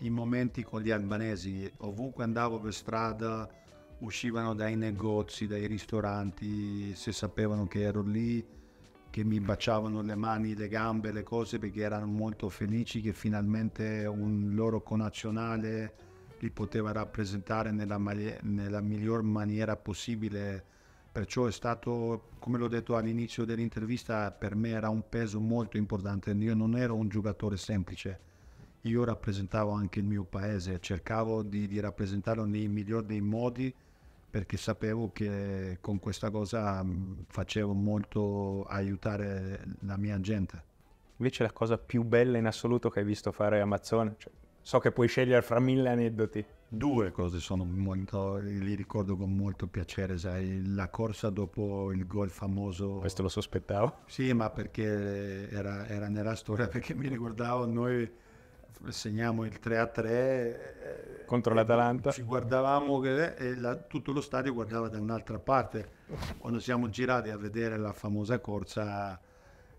S2: i momenti con gli albanesi, ovunque andavo per strada uscivano dai negozi, dai ristoranti, se sapevano che ero lì, che mi baciavano le mani, le gambe, le cose perché erano molto felici che finalmente un loro connazionale li poteva rappresentare nella, nella miglior maniera possibile. Perciò è stato, come l'ho detto all'inizio dell'intervista, per me era un peso molto importante. Io non ero un giocatore semplice io rappresentavo anche il mio paese, cercavo di, di rappresentarlo nei migliori dei modi perché sapevo che con questa cosa mm, facevo molto aiutare la mia gente. Invece
S1: la cosa più bella in assoluto che hai visto fare Amazon, cioè, so che puoi scegliere fra mille aneddoti.
S2: Due cose sono molto, li ricordo con molto piacere, sai, la corsa dopo il gol famoso. Questo lo sospettavo? Sì, ma perché era, era nella storia, [laughs] perché mi ricordavo noi segniamo il 3 a 3 eh, contro eh, l'Atalanta. Ci guardavamo che, e la, tutto lo stadio guardava da un'altra parte. Quando siamo girati a vedere la famosa corsa,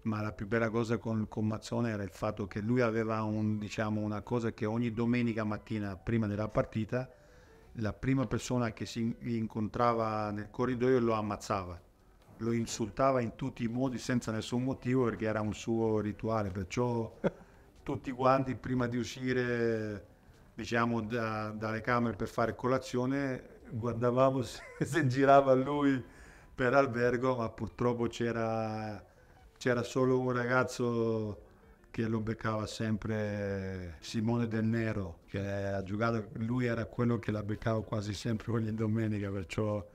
S2: ma la più bella cosa con, con Mazzone era il fatto che lui aveva un, diciamo, una cosa che ogni domenica mattina prima della partita la prima persona che si incontrava nel corridoio lo ammazzava lo insultava in tutti i modi senza nessun motivo perché era un suo rituale perciò tutti quanti prima di uscire diciamo, da, dalle camere per fare colazione guardavamo [laughs] se, se girava lui per albergo ma purtroppo c'era, c'era solo un ragazzo che lo beccava sempre Simone Del Nero che ha giocato lui era quello che la beccava quasi sempre ogni domenica perciò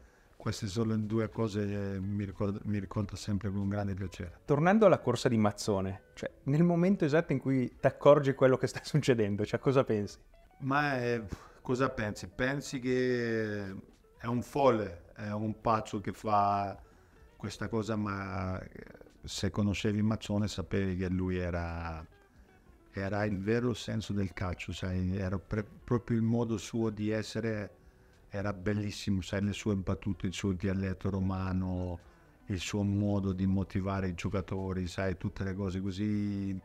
S2: queste sono due cose che eh, mi ricordo, mi ricordo sempre con grande piacere. Tornando alla corsa di Mazzone, cioè
S1: nel momento esatto in cui ti accorgi quello che sta [laughs] succedendo, cioè cosa pensi?
S2: Ma è, eh, cosa pensi? Pensi che è un folle, è un pazzo che fa questa cosa, ma eh, se conoscevi Mazzone sapevi che lui era, era il vero senso del calcio, cioè era pre- proprio il modo suo di essere era bellissimo, sai, le sue battute, il suo dialetto romano, il suo modo di motivare i giocatori, sai, tutte le cose così.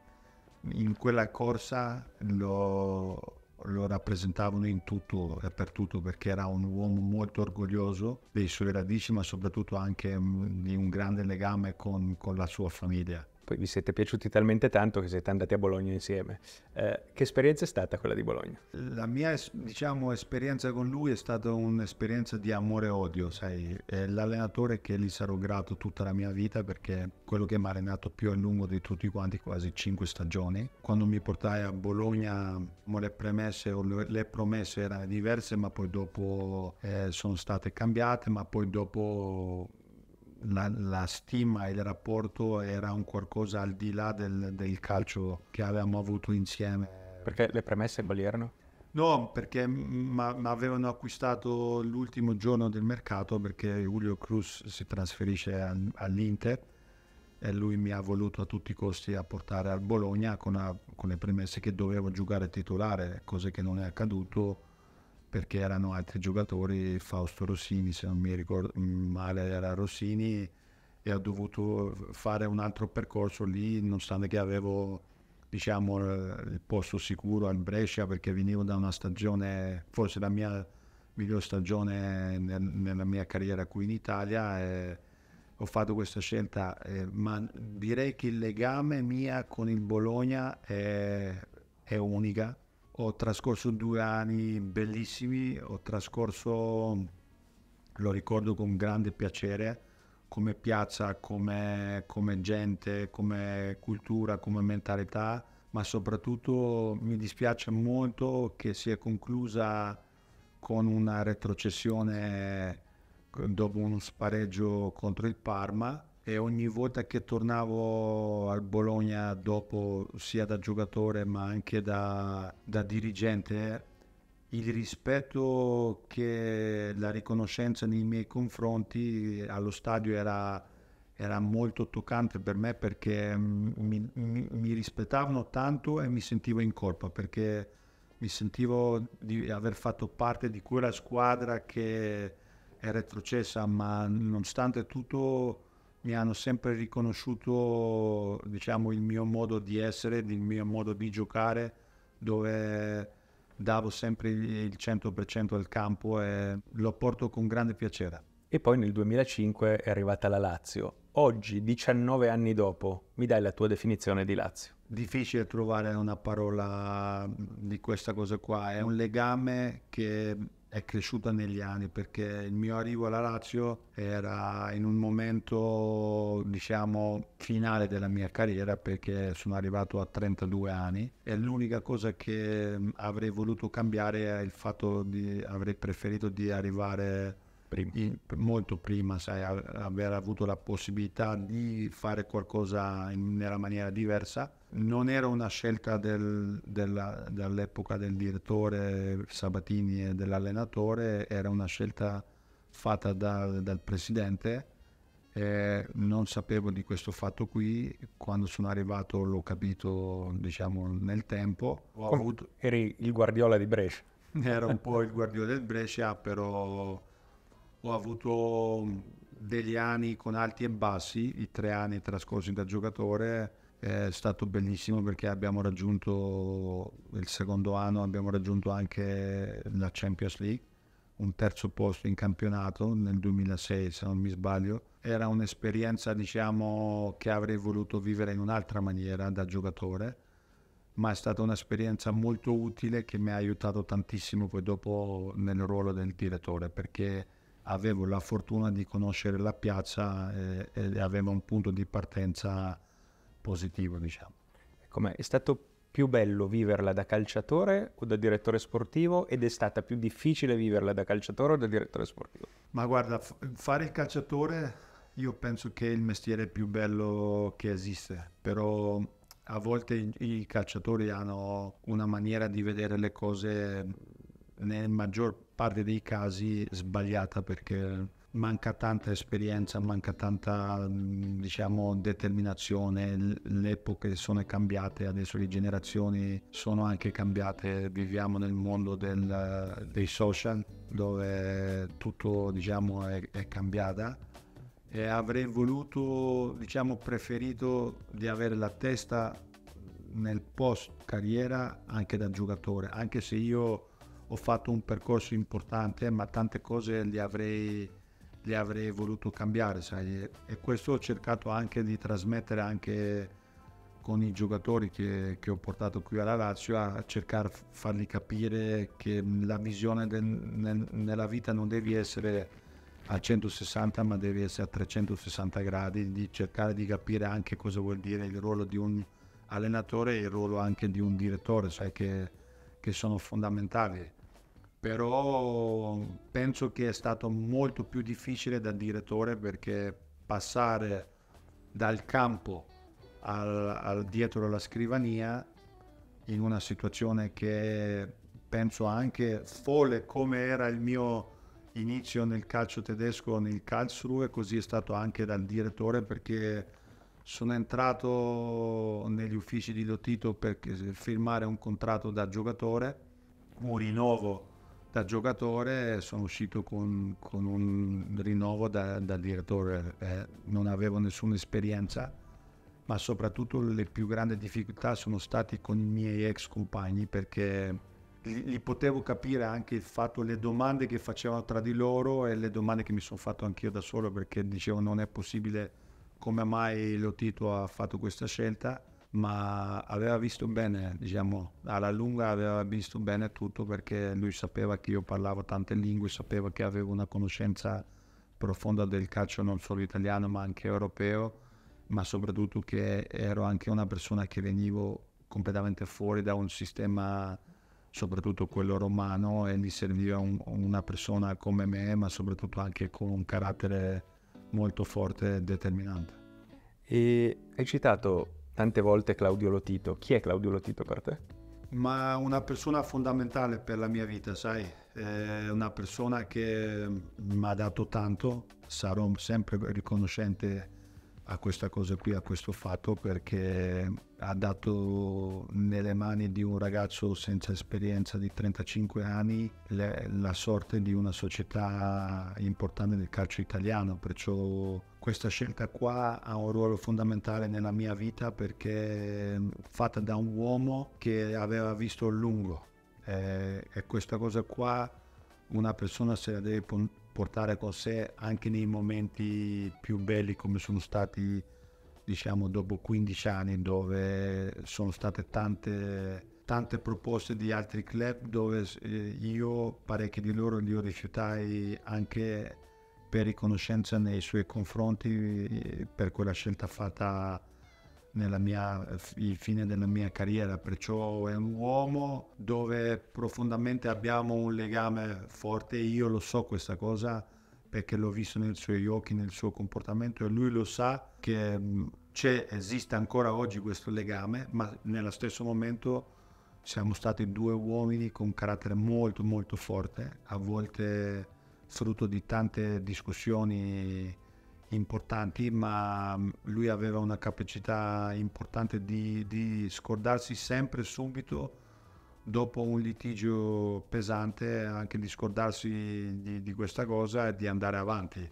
S2: In quella corsa lo, lo rappresentavano in tutto e per tutto perché era un uomo molto orgoglioso delle sue radici, ma soprattutto anche mm, di un grande legame con, con la sua famiglia
S1: poi vi siete piaciuti talmente tanto che siete andati a Bologna insieme. Eh, che esperienza è stata quella di Bologna?
S2: La mia diciamo, esperienza con lui è stata un'esperienza di amore e odio, sai, è l'allenatore che gli sarò grato tutta la mia vita perché è quello che mi ha allenato più a lungo di tutti quanti, quasi cinque stagioni. Quando mi portai a Bologna le premesse o le promesse erano diverse, ma poi dopo eh, sono state cambiate, ma poi dopo la, la, stima e il rapporto era un qualcosa al di là del, del calcio che avevamo avuto insieme. Perché le premesse quali erano? No, perché mi avevano acquistato l'ultimo giorno del mercato perché Julio Cruz si trasferisce al, all'Inter e lui mi ha voluto a tutti i costi a portare al Bologna con, a, con le premesse che dovevo giocare titolare, cosa che non è accaduto perché erano altri giocatori, Fausto Rossini se non mi ricordo male era Rossini e ho dovuto fare un altro percorso lì nonostante che avevo diciamo il posto sicuro al Brescia perché venivo da una stagione forse la mia miglior stagione nel, nella mia carriera qui in Italia e ho fatto questa scelta eh, ma direi che il legame mio con il Bologna è, è unica ho trascorso due anni bellissimi, ho trascorso, lo ricordo con grande piacere, come piazza, come, come gente, come cultura, come mentalità, ma soprattutto mi dispiace molto che si è conclusa con una retrocessione dopo uno spareggio contro il Parma e ogni volta che tornavo al Bologna dopo sia da giocatore ma anche da, da dirigente il rispetto che la riconoscenza nei miei confronti allo stadio era, era molto toccante per me perché mm, mi, mi, mi, rispettavano tanto e mi sentivo in colpa perché mi sentivo di aver fatto parte di quella squadra che è retrocessa ma nonostante tutto mi hanno sempre riconosciuto diciamo, il mio modo di essere, il mio modo di giocare, dove davo sempre il 100% al campo e lo porto con grande piacere. E poi nel 2005 è
S1: arrivata la Lazio. Oggi, 19 anni dopo, mi dai la tua definizione di Lazio?
S2: Difficile trovare una parola di questa cosa qua, è un legame che è cresciuta negli anni perché il mio arrivo alla Lazio era in un momento diciamo finale della mia carriera perché sono arrivato a 32 anni e l'unica cosa che avrei voluto cambiare è il fatto di avrei preferito di arrivare prima. In, molto prima, sai, aver avuto la possibilità di fare qualcosa in, nella maniera diversa non era una scelta del, della, dall'epoca del direttore Sabatini e dell'allenatore, era una scelta fatta da, dal presidente. Eh, non sapevo di questo fatto qui, quando sono arrivato l'ho capito diciamo nel tempo. Ho avuto... Eri il guardiola di Brescia. [laughs] Era un [laughs] po' il guardiola del Brescia, però ho avuto degli anni con alti e bassi, i tre anni trascorsi da giocatore è stato bellissimo perché abbiamo raggiunto il secondo anno, abbiamo raggiunto anche la Champions League, un terzo posto in campionato nel 2006 se non mi sbaglio. Era un'esperienza diciamo che avrei voluto vivere in un'altra maniera da giocatore, ma è stata un'esperienza molto utile che mi ha aiutato tantissimo poi dopo nel ruolo del direttore perché avevo la fortuna di conoscere la piazza e, eh, e avevo un punto di partenza positivo, diciamo. Com'è?
S1: Ecco, è stato più bello viverla da calciatore o da direttore sportivo ed è stata più difficile viverla da calciatore o da direttore sportivo?
S2: Ma guarda, f- fare il calciatore io penso che è il mestiere più bello che esiste, però a volte i, i calciatori hanno una maniera di vedere le cose nella maggior parte dei casi sbagliata perché manca tanta esperienza, manca tanta mm, diciamo, determinazione, le epoche sono cambiate, adesso le generazioni sono anche cambiate, viviamo nel mondo del, dei social dove tutto diciamo, è, è cambiata e avrei voluto, diciamo, preferito di avere la testa nel post carriera anche da giocatore, anche se io ho fatto un percorso importante, ma tante cose le avrei le avrei voluto cambiare, sai? E questo ho cercato anche di trasmettere anche con i giocatori che, che ho portato qui alla Lazio a cercare di fargli capire che la visione del, nel, nella vita non devi essere a 160 ma devi essere a 360 gradi, di cercare di capire anche cosa vuol dire il ruolo di un allenatore e il ruolo anche di un direttore, sai che, che sono fondamentali però penso che è stato molto più difficile da direttore perché passare dal campo al, al dietro la scrivania in una situazione che penso anche folle come era il mio inizio nel calcio tedesco nel Karlsruhe così è stato anche dal direttore perché sono entrato negli uffici di Lotito per firmare un contratto da giocatore un rinnovo da giocatore sono uscito con, con un rinnovo da, da direttore, eh, non avevo nessuna esperienza, ma soprattutto le più grandi difficoltà sono state con i miei ex compagni perché li, li potevo capire anche il fatto, le domande che facevano tra di loro e le domande che mi sono fatto anch'io da solo perché dicevo non è possibile come mai Lotito ha fatto questa scelta ma aveva visto bene, diciamo, alla lunga aveva visto bene tutto perché lui sapeva che io parlavo tante lingue, sapeva che avevo una conoscenza profonda del calcio non solo italiano ma anche europeo, ma soprattutto che ero anche una persona che venivo completamente fuori da un sistema, soprattutto quello romano, e mi serviva un, una persona come me, ma soprattutto anche con un carattere molto forte e determinante.
S1: E hai citato tante volte Claudio Lotito. Chi
S2: è Claudio Lotito per te? Ma una persona fondamentale per la mia vita, sai, è una persona che mi ha dato tanto, sarò sempre riconoscente a questa cosa qui, a questo fatto, perché ha dato nelle mani di un ragazzo senza esperienza di 35 anni la sorte di una società importante del calcio italiano, perciò questa scelta qua ha un ruolo fondamentale nella mia vita perché è mm, fatta da un uomo che aveva visto a lungo eh, e questa cosa qua una persona se la deve portare con sé anche nei momenti più belli come sono stati diciamo dopo 15 anni dove sono state tante tante proposte di altri club dove eh, io parecchi di loro li ho rifiutai anche per riconoscenza nei suoi confronti eh, per quella scelta fatta nella mia, fine della mia carriera, perciò è un uomo dove profondamente abbiamo un legame forte, io lo so questa cosa perché l'ho visto nei suoi occhi, nel suo comportamento e lui lo sa che mm, esiste ancora oggi questo legame, ma nello stesso momento siamo stati due uomini con un carattere molto molto forte, a volte frutto di tante discussioni importanti, ma mm, lui aveva una capacità importante di, di scordarsi sempre subito dopo un litigio pesante, anche di scordarsi di, di questa cosa e di andare avanti.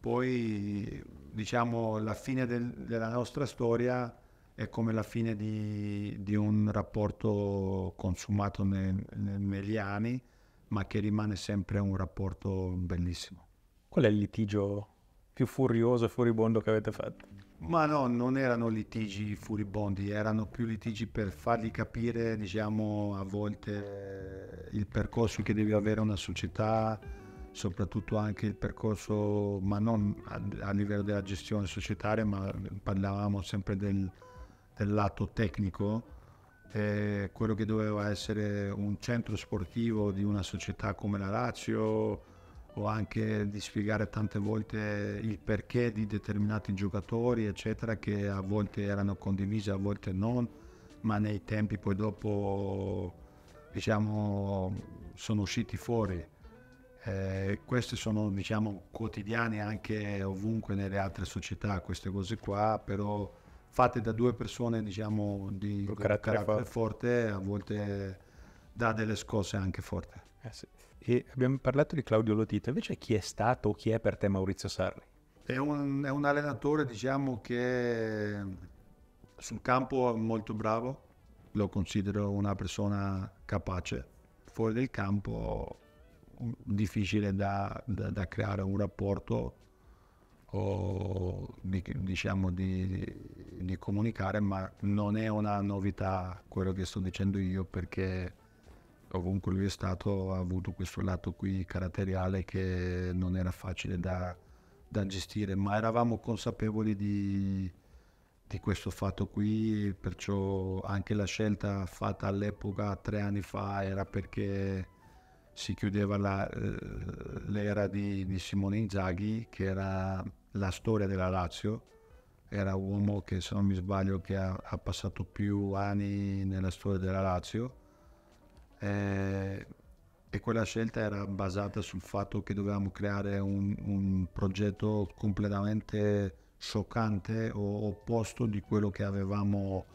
S2: Poi diciamo la fine del, della nostra storia è come la fine di, di un rapporto consumato nel, nel, negli anni ma che rimane sempre un rapporto bellissimo. Qual è il litigio più furioso e furibondo che avete fatto? Ma no, non erano litigi furibondi, erano più litigi per fargli capire, diciamo, a volte eh, il percorso che deve avere una società, soprattutto anche il percorso, ma non a, a livello della gestione societaria, ma parlavamo sempre del, del lato tecnico, eh, quello che doveva essere un centro sportivo di una società come la Lazio o anche di spiegare tante volte il perché di determinati giocatori eccetera che a volte erano condivisi a volte non ma nei tempi poi dopo diciamo sono usciti fuori eh, queste sono diciamo quotidiane anche ovunque nelle altre società queste cose qua però fatte da due persone diciamo di carattere, carattere forte. forte. a volte dà delle scosse anche forti. Eh sì.
S1: E abbiamo parlato di Claudio Lotito, invece chi è stato o chi è per te Maurizio Sarri?
S2: È un, è un allenatore diciamo che sul campo è molto bravo, lo considero una persona capace, fuori del campo difficile da, da, da creare un rapporto o diciamo di, di, comunicare, ma non è una novità quello che sto dicendo io perché ovunque lui è stato ha avuto questo lato qui caratteriale che non era facile da, da gestire, ma eravamo consapevoli di, di, questo fatto qui, perciò anche la scelta fatta all'epoca tre anni fa era perché si chiudeva la, eh, l'era di, di, Simone Inzaghi, che era la storia della Lazio. Era un uomo che, se non mi sbaglio, ha, ha, passato più anni nella storia della Lazio. E, eh, e, quella scelta era basata sul fatto che dovevamo creare un, un progetto completamente scioccante o opposto di quello che avevamo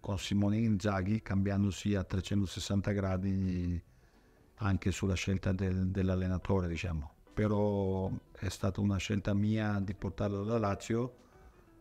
S2: con Simone Inzaghi, cambiandosi a 360 gradi anche sulla scelta del, dell'allenatore, diciamo. Però è stata una scelta mia di portarlo alla Lazio,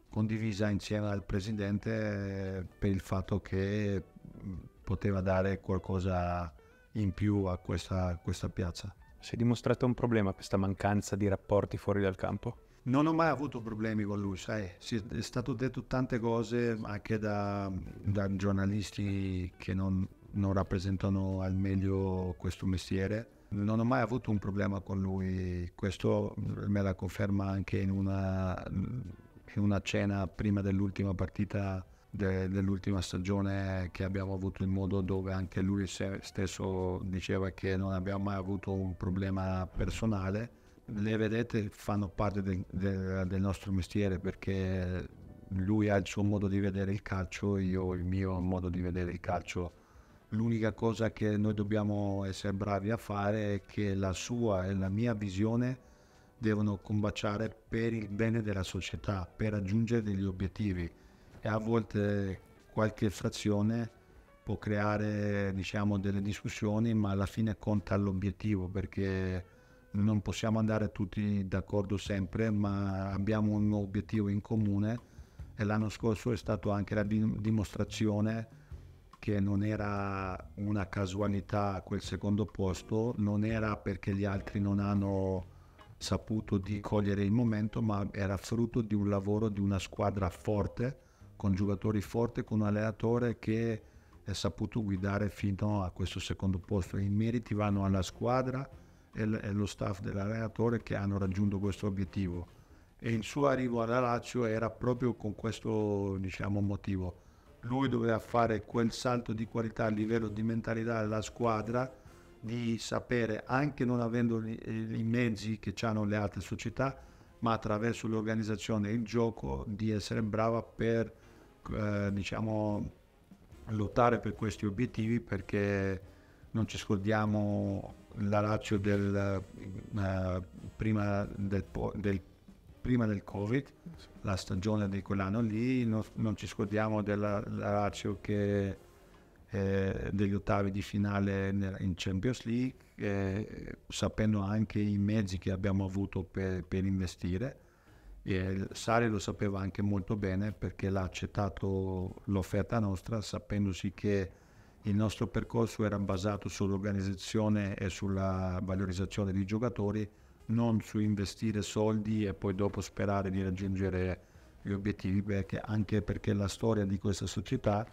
S2: condivisa insieme al presidente per il fatto che mm, poteva dare qualcosa in più a questa, questa
S1: piazza. Si è dimostrato un problema questa mancanza di rapporti fuori dal campo?
S2: Non ho mai avuto problemi con lui, sai, è stato detto tante cose anche da, da giornalisti che non, non rappresentano al meglio questo mestiere. Non ho mai avuto un problema con lui, questo me la conferma anche in una, in una cena prima dell'ultima partita de, dell'ultima stagione che abbiamo avuto in modo dove anche lui stesso diceva che non abbiamo mai avuto un problema personale. Le vedete fanno parte de, de, del nostro mestiere perché lui ha il suo modo di vedere il calcio, io il mio modo di vedere il calcio L'unica cosa che noi dobbiamo essere bravi a fare è che la sua e la mia visione devono combaciare per il bene della società, per raggiungere degli obiettivi e a volte qualche frazione può creare diciamo, delle discussioni, ma alla fine conta l'obiettivo perché non possiamo andare tutti d'accordo sempre, ma abbiamo un obiettivo in comune e l'anno scorso è stata anche la dimostrazione che non era una casualità quel secondo posto, non era perché gli altri non hanno saputo di cogliere il momento, ma era frutto di un lavoro di una squadra forte, con giocatori forti, con un allenatore che è saputo guidare fino a questo secondo posto. I meriti vanno alla squadra e allo staff dell'allenatore che hanno raggiunto questo obiettivo. E il suo arrivo alla Lazio era proprio con questo diciamo, motivo lui doveva fare quel salto di qualità a livello di mentalità della squadra, di sapere, anche non avendo i mezzi che hanno le altre società, ma attraverso l'organizzazione e il gioco, di essere brava per eh, diciamo, lottare per questi obiettivi perché non ci scordiamo la razio del, eh, prima del, del prima del Covid, la stagione di quell'anno lì, non, non ci scordiamo della Lazio che eh, degli ottavi di finale in Champions League, eh, sapendo anche i mezzi che abbiamo avuto per, per investire. E Sari lo sapeva anche molto bene perché l'ha accettato l'offerta nostra, sapendosi che il nostro percorso era basato sull'organizzazione e sulla valorizzazione dei giocatori non su investire soldi e poi dopo sperare di raggiungere gli obiettivi, perché, anche perché la storia di questa società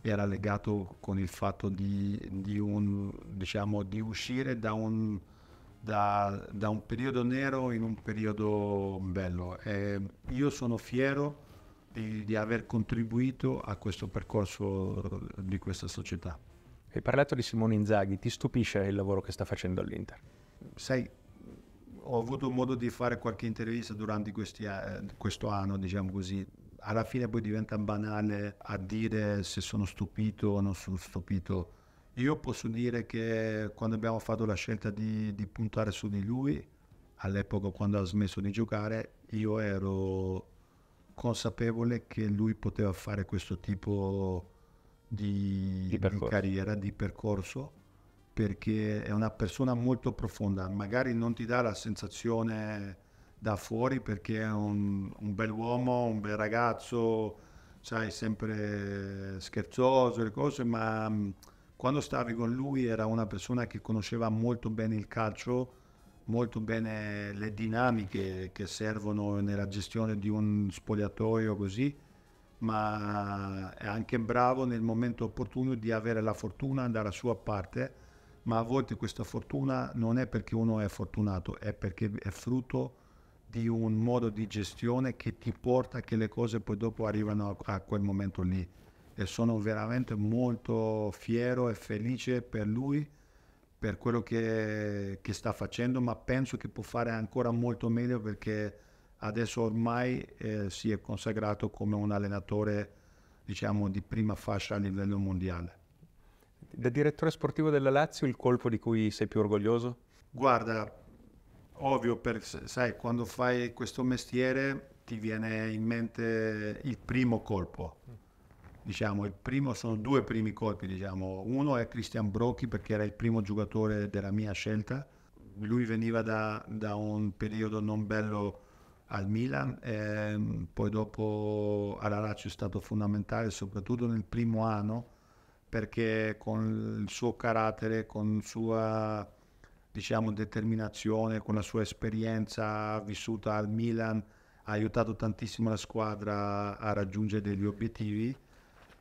S2: era legata con il fatto di, di, un, diciamo, di uscire da un, da, da un, periodo nero in un periodo bello. E io sono fiero di, di aver contribuito a questo percorso di questa società. Hai parlato di Simone Inzaghi, ti stupisce il lavoro che sta facendo all'Inter? Sai, ho avuto modo di fare qualche intervista durante questi, eh, questo anno, diciamo così. Alla fine poi diventa banale a dire se sono stupito o non sono stupito. Io posso dire che quando abbiamo fatto la scelta di, di puntare su di lui, all'epoca quando ha smesso di giocare, io ero consapevole che lui poteva fare questo tipo di, di, di carriera, di percorso perché è una persona molto profonda, magari non ti dà la sensazione da fuori perché è un, un bel uomo, un bel ragazzo, sai, sempre scherzoso, le cose, ma mm, quando stavi con lui era una persona che conosceva molto bene il calcio, molto bene le dinamiche che servono nella gestione di un spogliatoio così, ma è anche bravo nel momento opportuno di avere la fortuna dalla sua parte ma a volte questa fortuna non è perché uno è fortunato, è perché è frutto di un modo di gestione che ti porta che le cose poi dopo arrivano a, a quel momento lì. E sono veramente molto fiero e felice per lui, per quello che, che sta facendo, ma penso che può fare ancora molto meglio perché adesso ormai eh, si è consacrato come un allenatore diciamo di prima fascia a livello mondiale.
S1: Da direttore sportivo della Lazio il colpo di cui sei più orgoglioso?
S2: Guarda, ovvio, per, sai, quando fai questo mestiere ti viene in mente il primo colpo. Diciamo, il primo sono due primi colpi, diciamo. Uno è Christian Brocchi perché era il primo giocatore della mia scelta. Lui veniva da, da un periodo non bello al Milan, ehm, poi dopo alla Lazio è stato fondamentale soprattutto nel primo anno perché con il suo carattere, con sua diciamo, determinazione, con la sua esperienza vissuta al Milan, ha aiutato tantissimo la squadra a raggiungere degli obiettivi.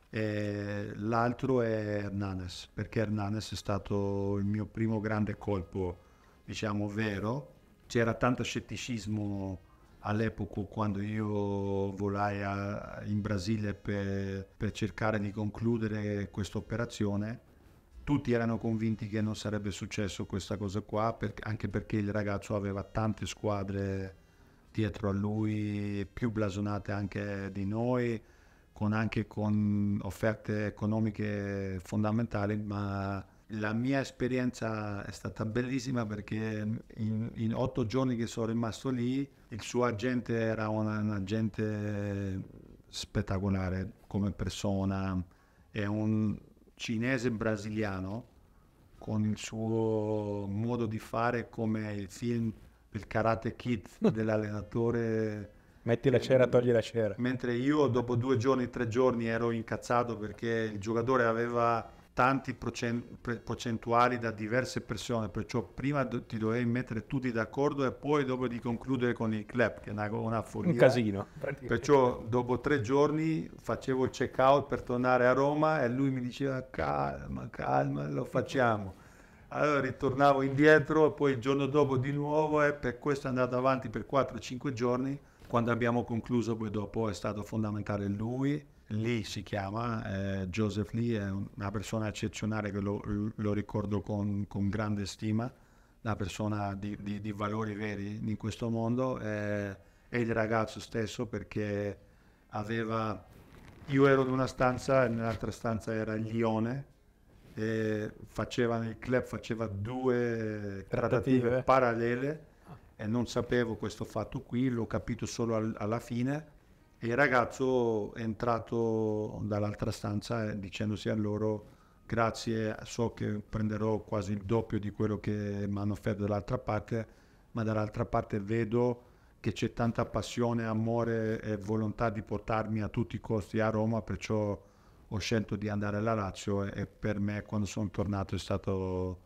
S2: E l'altro è Hernanes, perché Hernanes è stato il mio primo grande colpo, diciamo vero. C'era tanto scetticismo all'epoca quando io volai a, in Brasile per, per cercare di concludere questa operazione, tutti erano convinti che non sarebbe successo questa cosa qua, per, anche perché il ragazzo aveva tante squadre dietro a lui, più blasonate anche di noi, con anche con offerte economiche fondamentali, ma la mia esperienza è stata bellissima perché in, in, otto giorni che sono rimasto lì, il suo agente era un, un agente spettacolare come persona, è un cinese brasiliano con il suo modo di fare come il film del Karate Kid [laughs] dell'allenatore. Metti la cera, togli la cera. Mentre io dopo due giorni, tre giorni ero incazzato perché il giocatore aveva tanti percentuali da diverse persone, perciò prima ti dovevi mettere tutti d'accordo e poi dopo di concludere con il club, che è una, una follia. Un casino. Perciò dopo tre giorni facevo il check out per tornare a Roma e lui mi diceva calma, calma, lo facciamo. Allora ritornavo indietro e poi il giorno dopo di nuovo e per questo è andato avanti per 4-5 giorni. Quando abbiamo concluso poi dopo è stato fondamentale lui Lee si chiama, eh, Joseph Lee è una persona eccezionale che lo, lo ricordo con, con, grande stima, una persona di, di, di, valori veri in questo mondo eh, e il ragazzo stesso perché aveva, io ero in una stanza e nell'altra stanza era il Lione, faceva, il club faceva due trattative parallele e non sapevo questo fatto qui, l'ho capito solo al, alla fine e il ragazzo è entrato dall'altra stanza eh, dicendosi a loro grazie, so che prenderò quasi il doppio di quello che mi hanno offerto dall'altra parte, ma dall'altra parte vedo che c'è tanta passione, amore e volontà di portarmi a tutti i costi a Roma, perciò ho scelto di andare alla Lazio e, per me quando sono tornato è stato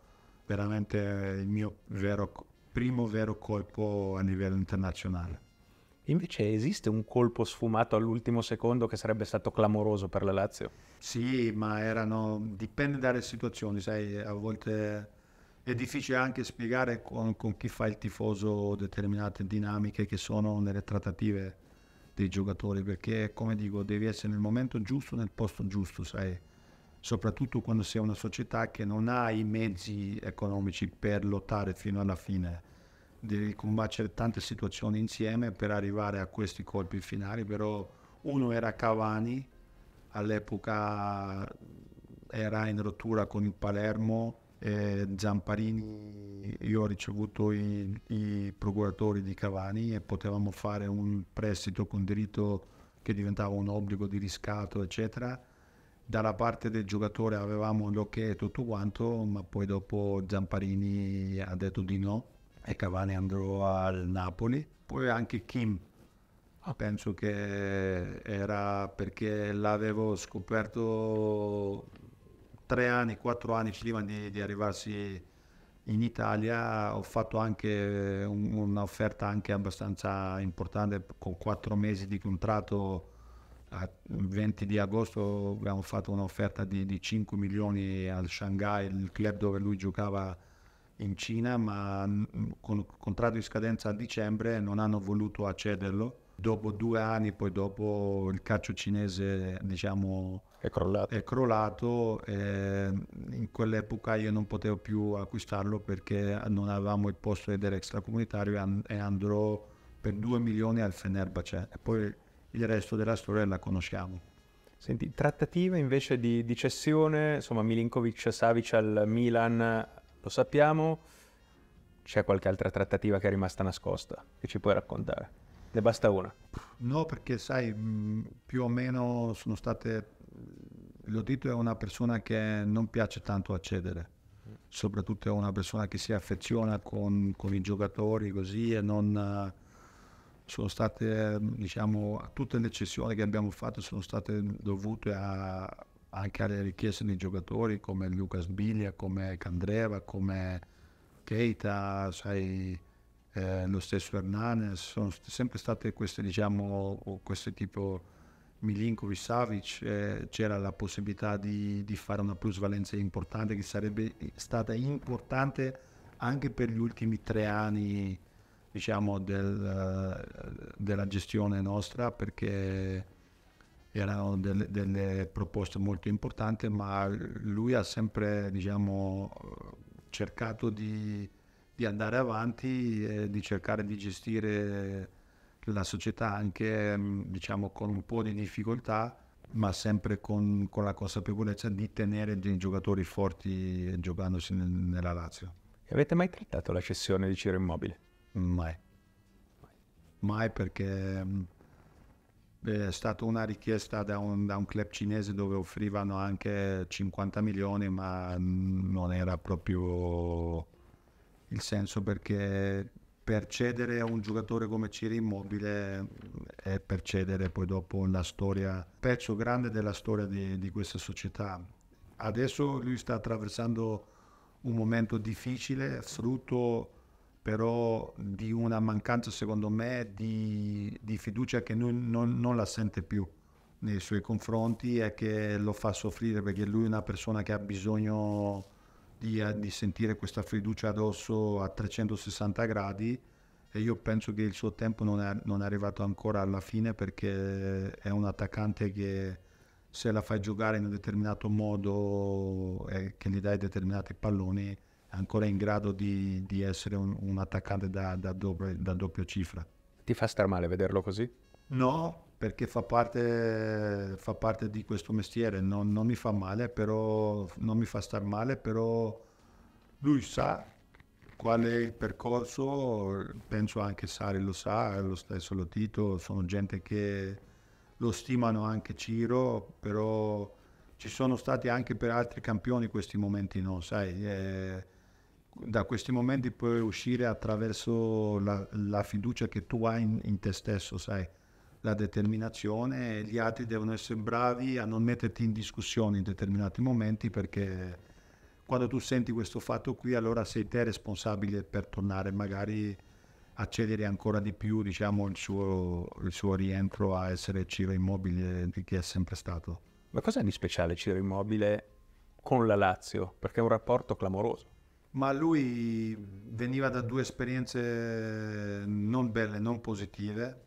S2: veramente il mio vero, primo vero colpo a livello internazionale. Invece esiste
S1: un colpo sfumato all'ultimo secondo che sarebbe stato clamoroso per la Lazio?
S2: Sì, ma erano, dipende dalle situazioni, sai, a volte è difficile anche spiegare con, con chi fa il tifoso determinate dinamiche che sono nelle trattative dei giocatori, perché come dico, devi essere nel momento giusto, nel posto giusto, sai soprattutto quando sei una società che non ha i mezzi economici per lottare fino alla fine di combattere tante situazioni insieme per arrivare a questi colpi finali, però uno era Cavani, all'epoca era in rottura con il Palermo, e Zamparini, io ho ricevuto i, i, procuratori di Cavani e potevamo fare un prestito con diritto che diventava un obbligo di riscatto, eccetera. Dalla parte del giocatore avevamo l'ok e tutto quanto, ma poi dopo Zamparini ha detto di no e Cavani andrò al Napoli, poi anche Kim. Ah. Penso che era perché l'avevo scoperto tre anni, quattro anni prima di, di arrivarsi in Italia. Ho fatto anche un, un'offerta anche abbastanza importante con quattro mesi di contratto. Il 20 di agosto abbiamo fatto un'offerta di, di 5 milioni al Shanghai, il club dove lui giocava in Cina, ma mm, con il contratto di scadenza a dicembre non hanno voluto accederlo. Dopo due anni, poi dopo il calcio cinese diciamo, è crollato. È crollato ehm, in quell'epoca io non potevo più acquistarlo perché non avevamo il posto ed era extracomunitario e andrò per 2 milioni al Fenerbahce. E poi il resto della storia la conosciamo. Senti, trattativa invece di, di
S1: cessione, insomma Milinkovic-Savic al Milan lo sappiamo, c'è qualche altra trattativa che è rimasta nascosta, che ci puoi raccontare? Ne basta una?
S2: No, perché sai, mm, più o meno sono state... Lodito è una persona che non piace tanto accedere, soprattutto è una persona che si affeziona con, con i giocatori così e non sono state, diciamo, tutte le cessioni che abbiamo fatto sono state dovute a anche alle richieste di giocatori come Lucas Biglia, come Candreva, come Keita, sai, eh, lo stesso Hernanes, sono sempre state queste, diciamo, queste tipo Milinkovic, Savic, eh, c'era la possibilità di, di, fare una plusvalenza importante che sarebbe stata importante anche per gli ultimi tre anni diciamo, del, eh, della gestione nostra perché erano delle, delle, proposte molto importanti, ma lui ha sempre diciamo, cercato di, di, andare avanti e di cercare di gestire la società anche diciamo, con un po' di difficoltà, ma sempre con, con la consapevolezza di tenere dei giocatori forti giocandosi nel, nella Lazio. E avete mai trattato la cessione di Ciro Immobile? Mai. Mai, mai perché è stata una richiesta da un, da un, club cinese dove offrivano anche 50 milioni, ma non era proprio il senso perché per cedere a un giocatore come Ciri Immobile è per cedere poi dopo la storia, un pezzo grande della storia di, di questa società. Adesso lui sta attraversando un momento difficile, frutto però di una mancanza secondo me di, di fiducia che lui non, non, la sente più nei suoi confronti e che lo fa soffrire perché lui è una persona che ha bisogno di, eh, di sentire questa fiducia addosso a 360 gradi e io penso che il suo tempo non è, non è arrivato ancora alla fine perché è un attaccante che se la fai giocare in un determinato modo e eh, che gli dai determinati palloni ancora in grado di, di essere un, un attaccante da, da, doppio, da doppio cifra. Ti fa star male vederlo così? No, perché fa parte, fa parte, di questo mestiere, non, non, mi fa male, però non mi fa star male, però lui sa qual è il percorso, penso anche Sari lo sa, lo stesso lo Tito, sono gente che lo stimano anche Ciro, però ci sono stati anche per altri campioni questi momenti, no? Sai, eh, da questi momenti puoi uscire attraverso la, la fiducia che tu hai in, in, te stesso, sai, la determinazione, gli altri devono essere bravi a non metterti in discussione in determinati momenti perché quando tu senti questo fatto qui allora sei te responsabile per tornare magari a accedere ancora di più diciamo, il, suo, il suo rientro a essere Ciro Immobile che è sempre stato. Ma
S1: cos'è di speciale
S2: Ciro Immobile
S1: con la Lazio? Perché è un rapporto clamoroso.
S2: Ma lui veniva da due esperienze non belle, non positive.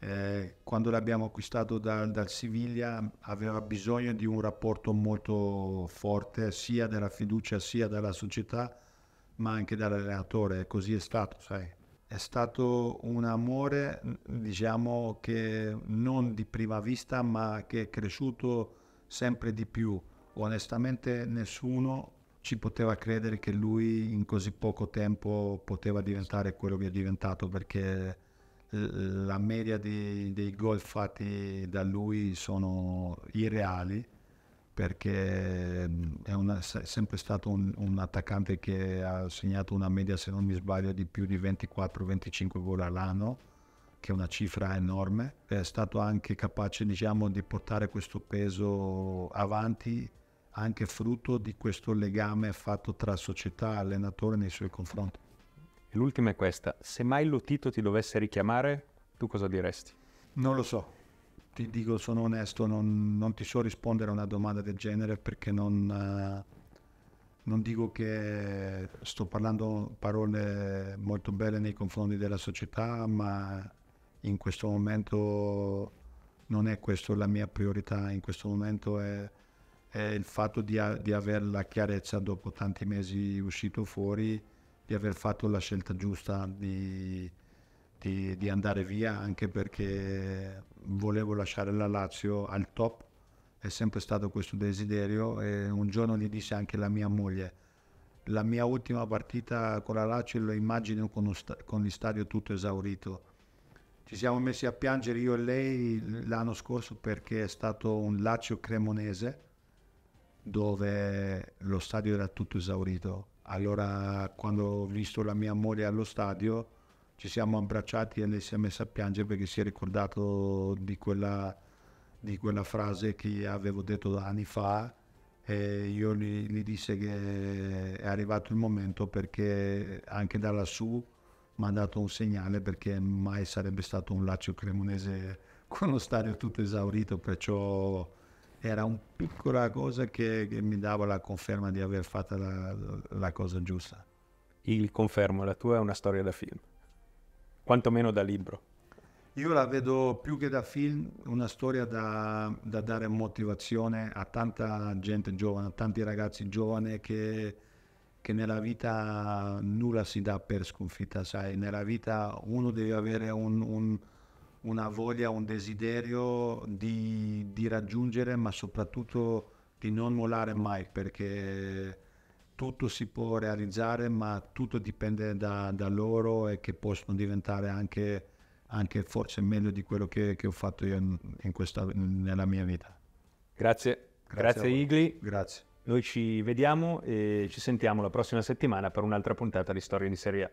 S2: Eh, quando l'abbiamo acquistato da, dal Siviglia aveva bisogno di un rapporto molto forte sia della fiducia sia dalla società ma anche dall'allenatore e così è stato sai è stato un amore diciamo che non di prima vista ma che è cresciuto sempre di più onestamente nessuno ci poteva credere che lui in così poco tempo poteva diventare quello che è diventato perché eh, la media di, dei gol fatti da lui sono irreali perché mm, è, una, è sempre stato un, un, attaccante che ha segnato una media, se non mi sbaglio, di più di 24-25 gol all'anno, che è una cifra enorme. È stato anche capace diciamo, di portare questo peso avanti anche frutto di questo legame fatto tra società e allenatore nei suoi confronti.
S1: E l'ultima è questa, se mai Lotito ti dovesse richiamare, tu cosa diresti?
S2: Non lo so, ti dico, sono onesto, non, non ti so rispondere a una domanda del genere perché non, eh, non dico che sto parlando parole molto belle nei confronti della società, ma in questo momento non è questa la mia priorità, in questo momento è è il fatto di, a, di avere la chiarezza dopo tanti mesi uscito fuori, di aver fatto la scelta giusta di, di, di andare via, anche perché volevo lasciare la Lazio al top, è sempre stato questo desiderio e un giorno gli disse anche la mia moglie, la mia ultima partita con la Lazio lo immagino con, sta- con l'istadio tutto esaurito. Ci siamo messi a piangere io e lei l'anno scorso perché è stato un Lazio cremonese dove lo stadio era tutto esaurito. Allora quando ho visto la mia moglie allo stadio ci siamo abbracciati e lei si è messa a piangere perché si è ricordato di quella, di quella frase che avevo detto anni fa e io gli, gli disse che è arrivato il momento perché anche da lassù mi ha dato un segnale perché mai sarebbe stato un laccio Cremonese [laughs] con lo stadio tutto esaurito, perciò era una piccola cosa che, che, mi dava la conferma di aver fatto la, la cosa giusta. Il confermo,
S1: la tua è una storia da film, quantomeno da libro.
S2: Io la vedo più che da film, una storia da, da dare motivazione a tanta gente giovane, a tanti ragazzi giovani che, che nella vita nulla si dà per sconfitta, sai, nella vita uno deve avere un, un una voglia, un desiderio di, di raggiungere, ma soprattutto di non mollare mai, perché tutto si può realizzare, ma tutto dipende da, da loro e che possono diventare anche, anche forse meglio di quello che, che ho fatto io in, in questa, nella mia vita.
S1: Grazie, grazie, grazie Igli. Grazie. Noi ci vediamo e ci sentiamo la prossima settimana per un'altra puntata di Storie di Serie A.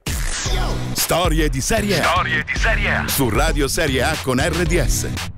S2: Storie di serie A. Storie di serie A. Su Radio Serie A con RDS.